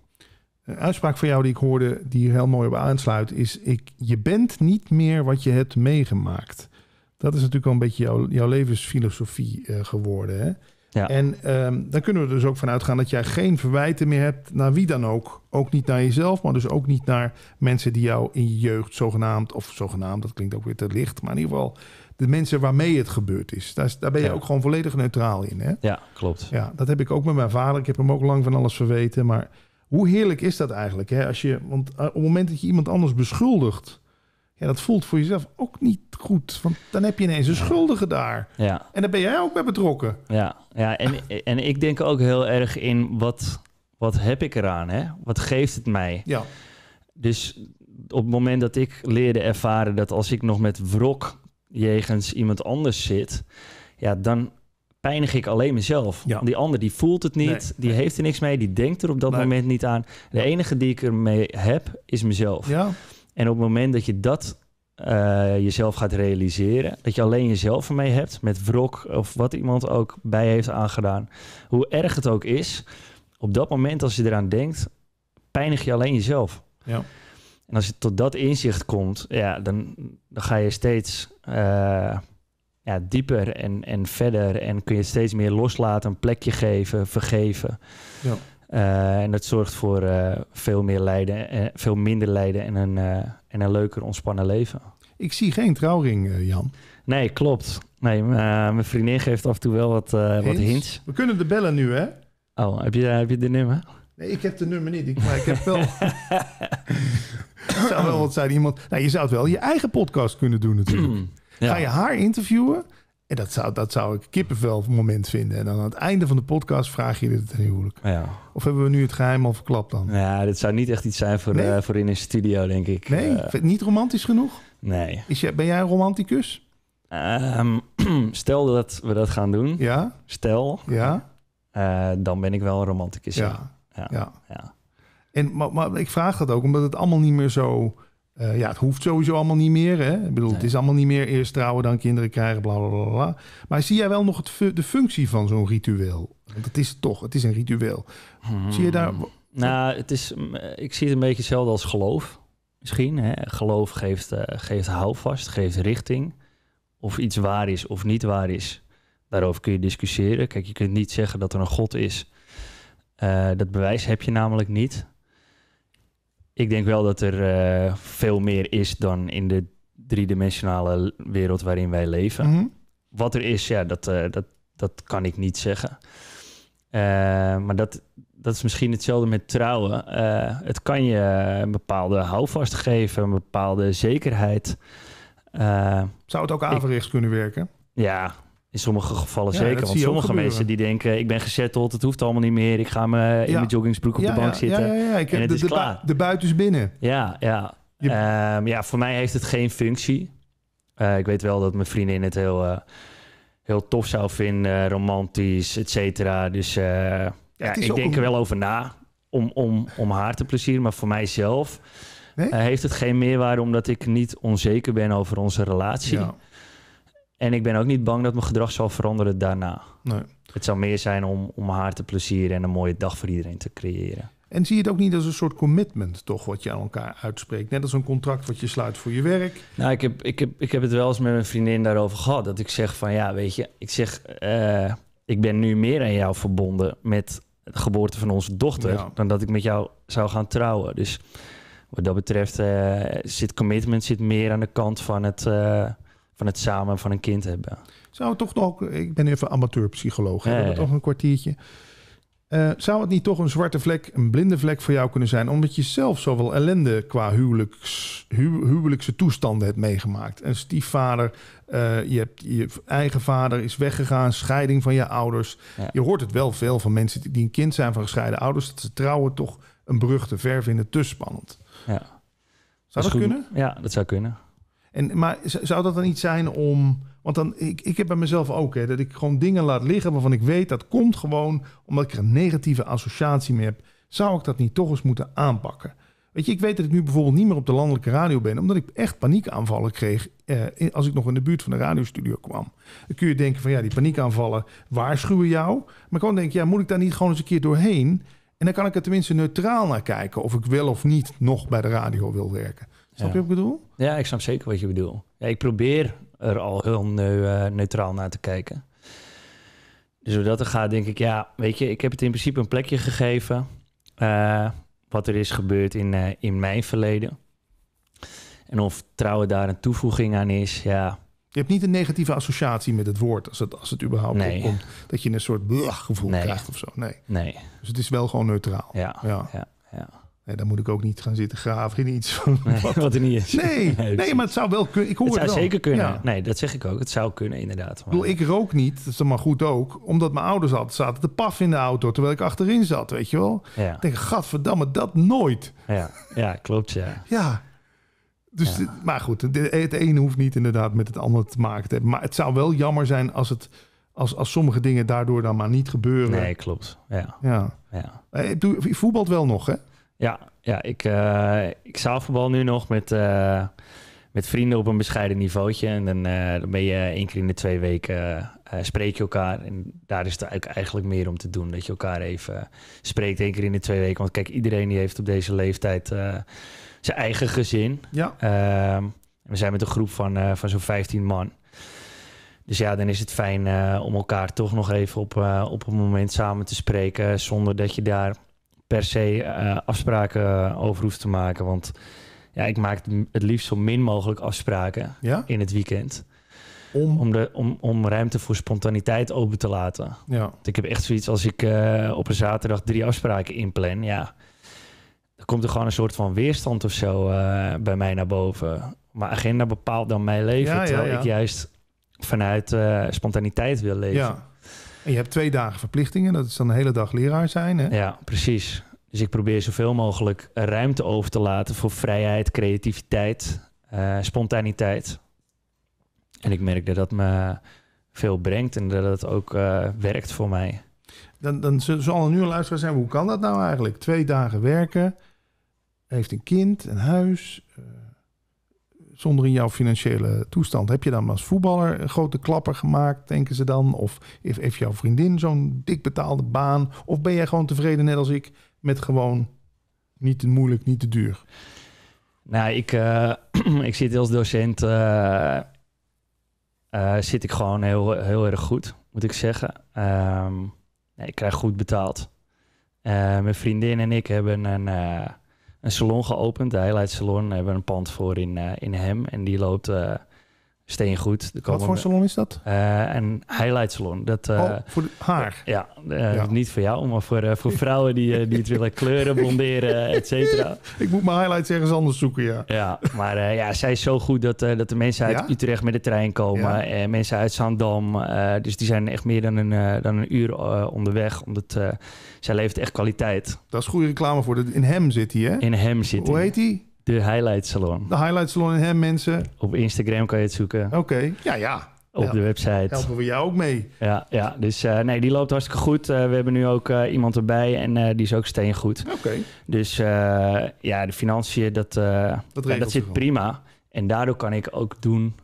Een uitspraak van jou die ik hoorde, die hier heel mooi op aansluit, is: ik, Je bent niet meer wat je hebt meegemaakt. Dat is natuurlijk wel een beetje jouw, jouw levensfilosofie geworden. Hè? Ja. En um, dan kunnen we er dus ook vanuit gaan dat jij geen verwijten meer hebt naar wie dan ook. Ook niet naar jezelf, maar dus ook niet naar mensen die jou in je jeugd zogenaamd, of zogenaamd, dat klinkt ook weer te licht, maar in ieder geval de mensen waarmee het gebeurd is. Daar, daar ben je ook gewoon volledig neutraal in. Hè? Ja, klopt. Ja, dat heb ik ook met mijn vader. Ik heb hem ook lang van alles verweten. Maar hoe heerlijk is dat eigenlijk? Hè? Als je, want eh, op het moment dat je iemand anders beschuldigt ja, dat voelt voor jezelf ook niet goed. Want dan heb je ineens een schuldige daar. Ja. En dan ben jij ook bij betrokken. Ja, ja en, en ik denk ook heel erg in wat, wat heb ik eraan? Hè? Wat geeft het mij? Ja. Dus op het moment dat ik leerde ervaren dat als ik nog met wrok jegens iemand anders zit, ja, dan pijnig ik alleen mezelf. Ja. Die ander die voelt het niet, die heeft er niks mee, die denkt er op dat moment niet aan. De enige die ik ermee heb, is mezelf. Ja. En op het moment dat je dat eh, jezelf gaat realiseren, dat je alleen jezelf ermee hebt, met wrok of wat iemand ook bij heeft aangedaan, hoe erg het ook is, op dat moment als je eraan denkt, pijnig je alleen jezelf. Ja. En als je tot dat inzicht komt, ja, dan, dan ga je steeds eh, ja, dieper en, en verder en kun je steeds meer loslaten, een plekje geven, vergeven. Ja. Eh, en dat zorgt voor eh, veel, meer lijden, eh, veel minder lijden en een, en een leuker ontspannen leven. Ik zie geen trouwring, Jan. Nee, klopt. Nee, mijn vriendin geeft af en toe wel wat, hints. wat hints. We kunnen de bellen nu, hè? Oh, heb je, heb je de nummer? Nee, ik heb de nummer niet. Ik, maar ik heb wel. [LAUGHS] zou wel wat zijn iemand. Nou, je zou het wel je eigen podcast kunnen doen natuurlijk. Ga je haar interviewen en dat zou, dat zou ik kippenvel moment vinden. En dan aan het einde van de podcast vraag je dit ten huwelijk. Ja. Of hebben we nu het geheim al verklapt dan? Ja, dit zou niet echt iets zijn voor, eh, voor in een studio, denk ik. Nee, uh, niet romantisch genoeg? Nee. Is je ben jij een romanticus? Ehm, [CLEARS THROAT] stel dat we dat gaan doen. Ja. Stel. Ja. Eh, dan ben ik wel een romanticus. Ja. Ja. ja. ja. En, maar, maar ik vraag dat ook omdat het allemaal niet meer zo eh, ja, het hoeft sowieso allemaal niet meer. Hè? Ik bedoel, het is allemaal niet meer eerst trouwen, dan kinderen krijgen, bla bla bla. Maar zie jij wel nog het, de functie van zo'n ritueel? Want het is toch, het is een ritueel. Hmm. Zie je daar. Nou, het is, ik zie het een beetje hetzelfde als geloof. Misschien. Hè? Geloof geeft, eh, geeft houvast, geeft richting. Of iets waar is of niet waar is. Daarover kun je discussiëren. Kijk, je kunt niet zeggen dat er een God is. Eh, dat bewijs heb je namelijk niet ik denk wel dat er eh, veel meer is dan in de driedimensionale wereld waarin wij leven. Mhm. Wat er is, ja, dat, eh, dat, dat kan ik niet zeggen. Eh, maar dat, dat is misschien hetzelfde met trouwen. het kan je een bepaalde houvast geven, een bepaalde zekerheid. Zou het ook averechts kunnen werken? Ja, in sommige gevallen zeker. Want sommige mensen die denken, ik ben gezetteld, het hoeft allemaal niet meer. Ik ga me in mijn joggingsbroek op de bank zitten. Ja, ja, Ik heb de, de, klaar. de buiten is binnen. Ja, ja. Ehm, ja, voor mij heeft het geen functie. Eh, ik weet wel dat mijn vriendin het heel, eh, heel tof zou vinden, eh, romantisch, et cetera. Dus ja, ik denk er wel over na om, om, om haar te plezieren. Maar voor mijzelf nee? heeft het geen meerwaarde, omdat ik niet onzeker ben over onze relatie. En ik ben ook niet bang dat mijn gedrag zal veranderen daarna. Nee. Het zou meer zijn om, om haar te plezieren en een mooie dag voor iedereen te creëren. En zie je het ook niet als een soort commitment, toch, wat je aan elkaar uitspreekt? Net als een contract wat je sluit voor je werk. Nou, ik heb, ik heb, ik heb het wel eens met mijn vriendin daarover gehad. Dat ik zeg van ja, weet je, ik zeg, eh, ik ben nu meer aan jou verbonden met de geboorte van onze dochter. Dan dat ik met jou zou gaan trouwen. Dus wat dat betreft eh, zit commitment zit meer aan de kant van het. Eh, van het samen van een kind hebben. Zou toch nog, ik ben even amateurpsycholoog, hebben we toch een kwartiertje. Eh, zou het niet toch een zwarte vlek, een blinde vlek voor jou kunnen zijn? Omdat je zelf zoveel ellende qua huwelijks, huwelijkse toestanden hebt meegemaakt. Een stiefvader, uh, je, je eigen vader is weggegaan, scheiding van je ouders. Je hoort het wel veel van mensen die een kind zijn van gescheiden ouders. Dat ze trouwen toch een brug te ver vinden, te spannend. Ja. Zou dat kunnen? Ja, dat zou kunnen. En, maar zou dat dan niet zijn om. Want dan, ik, ik heb bij mezelf ook hè, dat ik gewoon dingen laat liggen waarvan ik weet dat komt gewoon omdat ik er een negatieve associatie mee heb. Zou ik dat niet toch eens moeten aanpakken? Weet je, ik weet dat ik nu bijvoorbeeld niet meer op de landelijke radio ben, omdat ik echt paniekaanvallen kreeg eh, als ik nog in de buurt van de radiostudio kwam. Dan kun je denken van ja, die paniekaanvallen waarschuwen jou. Maar gewoon denk denken, ja, moet ik daar niet gewoon eens een keer doorheen? En dan kan ik er tenminste neutraal naar kijken of ik wel of niet nog bij de radio wil werken. Snap je wat ik bedoel? Ja, ik snap zeker wat je bedoelt. ik probeer er al heel eh, neutraal naar te kijken. Dus hoe er gaat, denk ik, ja, weet je, ik heb het in principe een plekje gegeven. Eh, wat er is gebeurd in, eh, in mijn verleden. En of trouwen daar een toevoeging aan is, ja. Je hebt niet een negatieve associatie met het woord als het, als het überhaupt nee. Dat je een soort gevoel krijgt of zo. Nee. nee. Dus het is wel gewoon neutraal. ja. ja. Nee, dan moet ik ook niet gaan zitten graven in iets van [LAUGHS] wat, er niet is. Nee, [LAUGHS] nee, maar het zou wel kunnen. Ik hoor het, zou zeker kunnen. Nee, dat zeg ik ook. Het zou kunnen, inderdaad. Maar... Ik, ik rook niet, dat is dan maar goed ook, omdat mijn ouders altijd zaten te paf in de auto terwijl ik achterin zat, weet je wel. Ik denk, gadverdamme, dat nooit. Ja, ja klopt, ja. ja. Dus, Maar goed, het ene hoeft niet inderdaad met het andere te maken te hebben. Maar het zou wel jammer zijn als het als, als sommige dingen daardoor dan maar niet gebeuren. Nee, klopt. Ja. ja. Eh, voetbalt wel nog, hè? Ja, ja ik, uh, ik zaalvoetbal nu nog met, eh, met vrienden op een bescheiden niveautje. En eh, dan, ben je één keer in de twee weken spreek je elkaar. En daar is het eigenlijk meer om te doen. Dat je elkaar even spreekt één keer in de twee weken. Want kijk, iedereen die heeft op deze leeftijd zijn eigen gezin. Ja. Ehm, we zijn met een groep van, van zo'n 15 man. Dus ja, dan is het fijn om elkaar toch nog even op, op een moment samen te spreken. Zonder dat je daar per se eh, afspraken over hoeft te maken. Want ja, ik maak het liefst zo min mogelijk afspraken in het weekend. Om? Om, de, om, om ruimte voor spontaniteit open te laten. Ja. Want ik heb echt zoiets als ik eh, op een zaterdag drie afspraken inplan. Ja, dan komt er gewoon een soort van weerstand of zo eh, bij mij naar boven. Maar agenda bepaalt dan mijn leven. terwijl ik juist vanuit spontaniteit wil leven je hebt twee dagen verplichtingen. Dat is dan de hele dag leraar zijn. Hè? Ja, precies. Dus ik probeer zoveel mogelijk ruimte over te laten voor vrijheid, creativiteit, uh, spontaniteit. En ik merk dat dat me veel brengt en dat het ook eh, werkt voor mij. Dan, dan zal er nu een luisteraar zijn, hoe kan dat nou eigenlijk? Twee dagen werken, heeft een kind, een huis, eh, zonder in jouw financiële toestand. Heb je dan als voetballer een grote klapper gemaakt, denken ze dan? Of heeft, jouw vriendin zo'n dik betaalde baan? Of ben jij gewoon tevreden, net als ik, met gewoon niet te moeilijk, niet te duur? Nou, ik, eh, [CLEARS THROAT] ik zit als docent. Uh, zit ik gewoon heel, heel erg goed, moet ik zeggen. Ehm, ik krijg goed betaald. mijn vriendin en ik hebben een een salon geopend, de Highlight Salon. Daar hebben we een pand voor in, eh, in hem. En die loopt eh, steengoed. Wat voor salon is dat? Uh, een highlight salon. Dat, eh, oh, voor haar? Eh, ja, niet voor jou, maar voor, voor [LAUGHS] vrouwen die, die het willen kleuren, blonderen, et cetera. [LAUGHS] Ik moet mijn highlights ergens anders zoeken, ja. Ja, maar ja, zij is zo goed dat, dat de mensen uit Utrecht met de trein komen. en mensen uit Zandam. dus die zijn echt meer dan een, dan een uur onderweg, omdat zij levert echt kwaliteit. Dat is goede reclame voor. De, in hem zit hij, hè? In hem zit hij. Hoe heet hij? De Highlight Salon. De Highlight Salon in hem, mensen. Op Instagram kan je het zoeken. Oké, ja, ja. Op de website. Helpen we jou ook mee. Ja, ja. dus eh, nee, die loopt hartstikke goed. Eh, we hebben nu ook eh, iemand erbij en die is ook steengoed. Oké. Dus ja, de financiën, dat, dat, dat zit prima. En daardoor kan ik ook doen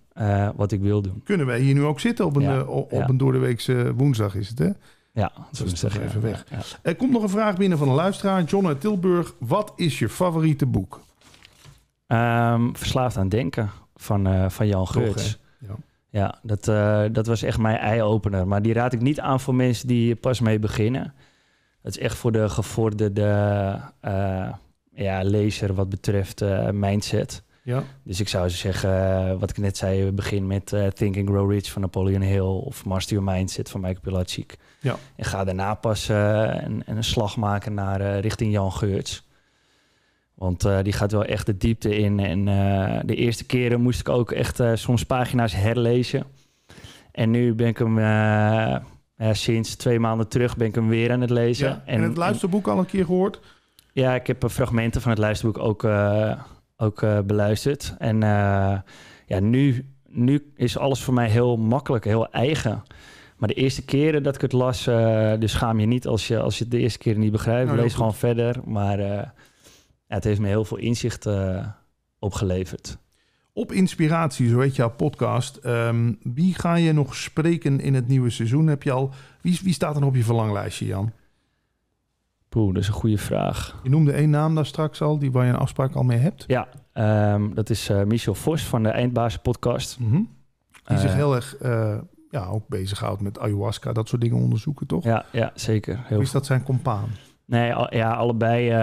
wat ik wil doen. Kunnen wij hier nu ook zitten op een, op een doordeweekse woensdag is het, hè? Ja, dat is toch even weg. Er komt nog een vraag binnen van een luisteraar, John uit Tilburg. Wat is je favoriete boek? Ehm, verslaafd aan denken van, eh, van Jan Geurts. Ja. ja, dat, eh, dat was echt mijn eye-opener. Maar die raad ik niet aan voor mensen die pas mee beginnen. Dat is echt voor de gevorderde eh, ja, lezer wat betreft mindset. Ja. Dus ik zou zeggen, wat ik net zei, begin met Think and Grow Rich van Napoleon Hill of Master Your Mindset van Michael Pilatschik. Ja. En ga daarna pas een, een slag maken naar richting Jan Geurts. Want eh, die gaat wel echt de diepte in. En eh, de eerste keren moest ik ook echt eh, soms pagina's herlezen. En nu ben ik hem sinds twee maanden terug ben ik hem weer aan het lezen. en, het luisterboek al een keer gehoord? Ja, ik heb fragmenten van het luisterboek ook, ook beluisterd. En ja, nu, nu is alles voor mij heel makkelijk, heel eigen. Maar de eerste keren dat ik het las, dus schaam je niet als je, als je het de eerste keer niet begrijpt. Nou, Lees gewoon verder. Maar het heeft me heel veel inzicht eh, opgeleverd. Op inspiratie, zo heet jouw podcast. Ehm, wie ga je nog spreken in het nieuwe seizoen? Heb je al, wie, wie staat er op je verlanglijstje, Jan? Poeh, dat is een goede vraag. Je noemde één naam daar straks al, die waar je een afspraak al mee hebt. Ja, ehm, dat is eh, Michel Vos van de Eindbazen podcast. Mhm. Die eh, zich heel erg ja, ook bezighoudt met ayahuasca, dat soort dingen onderzoeken, toch? Ja, ja zeker. Heel is dat zijn compaan? Nee, ja, allebei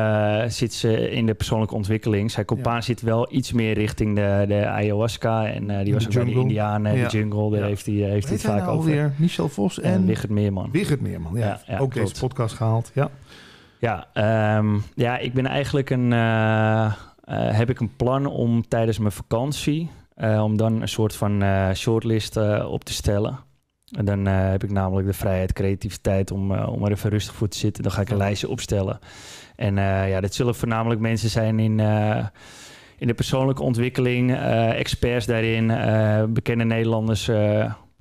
uh, zit ze in de persoonlijke ontwikkeling. Zijn compaan zit wel iets meer richting de, de ayahuasca. En eh, die was een ook de Indianen, de jungle. Daar heeft hij, eh, heeft hij het vaak nou over. Alweer? Michel Vos en... en Wigert Meerman. Wigert Meerman, ja. ook klopt. deze podcast gehaald, ja. Ja, ehm, ja, ik ben eigenlijk een... heb ik een plan om tijdens mijn vakantie... om dan een soort van shortlist op te stellen... En dan eh, heb ik namelijk de vrijheid, creativiteit om, eh, om er even rustig voor te zitten. Dan ga ik een oh. lijstje opstellen. En eh, ja, dat zullen voornamelijk mensen zijn in, in de persoonlijke ontwikkeling, experts daarin, bekende Nederlanders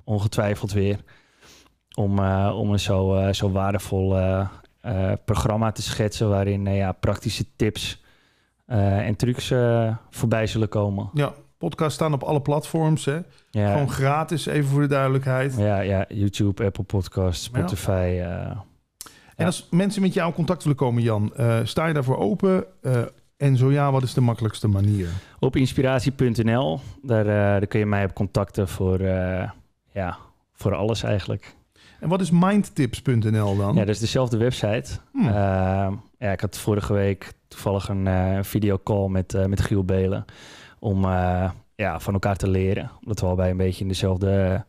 ongetwijfeld weer. Om, om een zo, zo waardevol programma te schetsen waarin ja, praktische tips en trucs voorbij zullen komen. Ja, Podcasts staan op alle platforms. Hè? Gewoon gratis, even voor de duidelijkheid. Ja, ja YouTube, Apple Podcasts, Spotify. Eh, en als mensen met jou in contact willen komen, Jan, eh, sta je daarvoor open? Eh, en zo ja, wat is de makkelijkste manier? Op inspiratie.nl. Daar, daar kun je mij op contacten voor, ja, voor alles eigenlijk. En wat is mindtips.nl dan? Ja, dat is dezelfde website. Hmm. ja, ik had vorige week toevallig een uh, videocall met, met Giel Belen om eh, ja, van elkaar te leren. Omdat we al bij een beetje in dezelfde eh,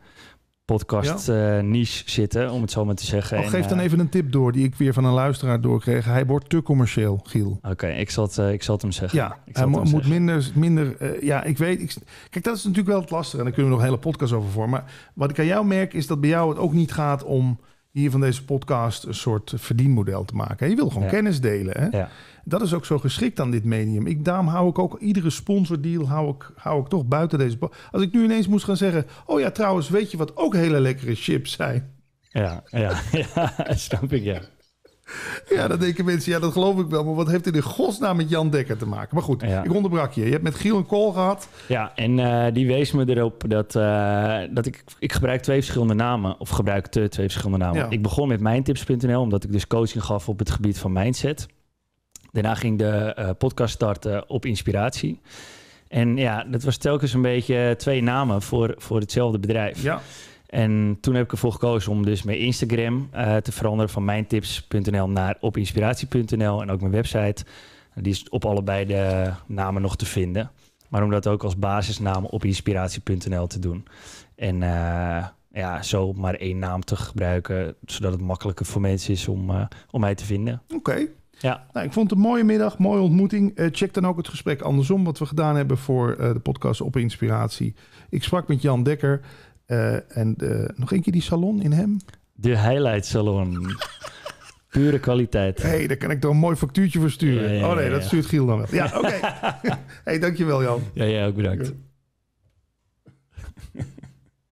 podcast eh, niche zitten, om het zo maar te zeggen. Oh, geef dan even een tip door die ik weer van een luisteraar doorkreeg. Hij wordt te commercieel, Giel. Oké, ik, zal ik zal het hem zeggen. Ja, hij moet minder... minder ja, ik weet... kijk, dat is natuurlijk wel het lastige. En daar kunnen we nog een hele podcast over voor. Maar wat ik aan jou merk, is dat bij jou het ook niet gaat om hier van deze podcast een soort verdienmodel te maken. Je wil gewoon kennis delen. Hè? Dat is ook zo geschikt aan dit medium. Ik, daarom hou ik ook iedere sponsordeal hou ik, hou ik toch buiten deze. Als ik nu ineens moest gaan zeggen: Oh ja, trouwens, weet je wat ook hele lekkere chips zijn? Ja, ja, [LAUGHS] ja snap ik ja. [LAUGHS] Ja, dan denken mensen, ja, dat geloof ik wel. Maar wat heeft dit in godsnaam met Jan Dekker te maken? Maar goed, ik onderbrak je. Je hebt met Giel een call gehad. Ja, en eh, die wees me erop dat, eh, dat ik, ik gebruik twee verschillende namen. Of gebruikte twee verschillende namen. Ik begon met mijntips.nl, omdat ik dus coaching gaf op het gebied van mindset. Daarna ging de eh, podcast starten op inspiratie. En ja, dat was telkens een beetje twee namen voor, voor hetzelfde bedrijf. Ja. En toen heb ik ervoor gekozen om dus mijn Instagram eh, te veranderen van mijntips.nl naar opinspiratie.nl en ook mijn website. Die is op allebei de namen nog te vinden. Maar om dat ook als basisnaam op inspiratie.nl te doen. En eh, ja, zo maar één naam te gebruiken, zodat het makkelijker voor mensen is om, eh, om mij te vinden. Oké. Ja. Nou, ik vond het een mooie middag, mooie ontmoeting. check dan ook het gesprek andersom wat we gedaan hebben voor de podcast op inspiratie. Ik sprak met Jan Dekker. Eh, en eh, nog een keer die salon in hem? De Highlight Salon. Pure kwaliteit. Hé, hey, daar kan ik toch een mooi factuurtje voor sturen. oh nee, dat stuurt Giel dan wel. Ja, oké. [LAUGHS] Hé, hey, dankjewel Jan. Ja, jij ook bedankt.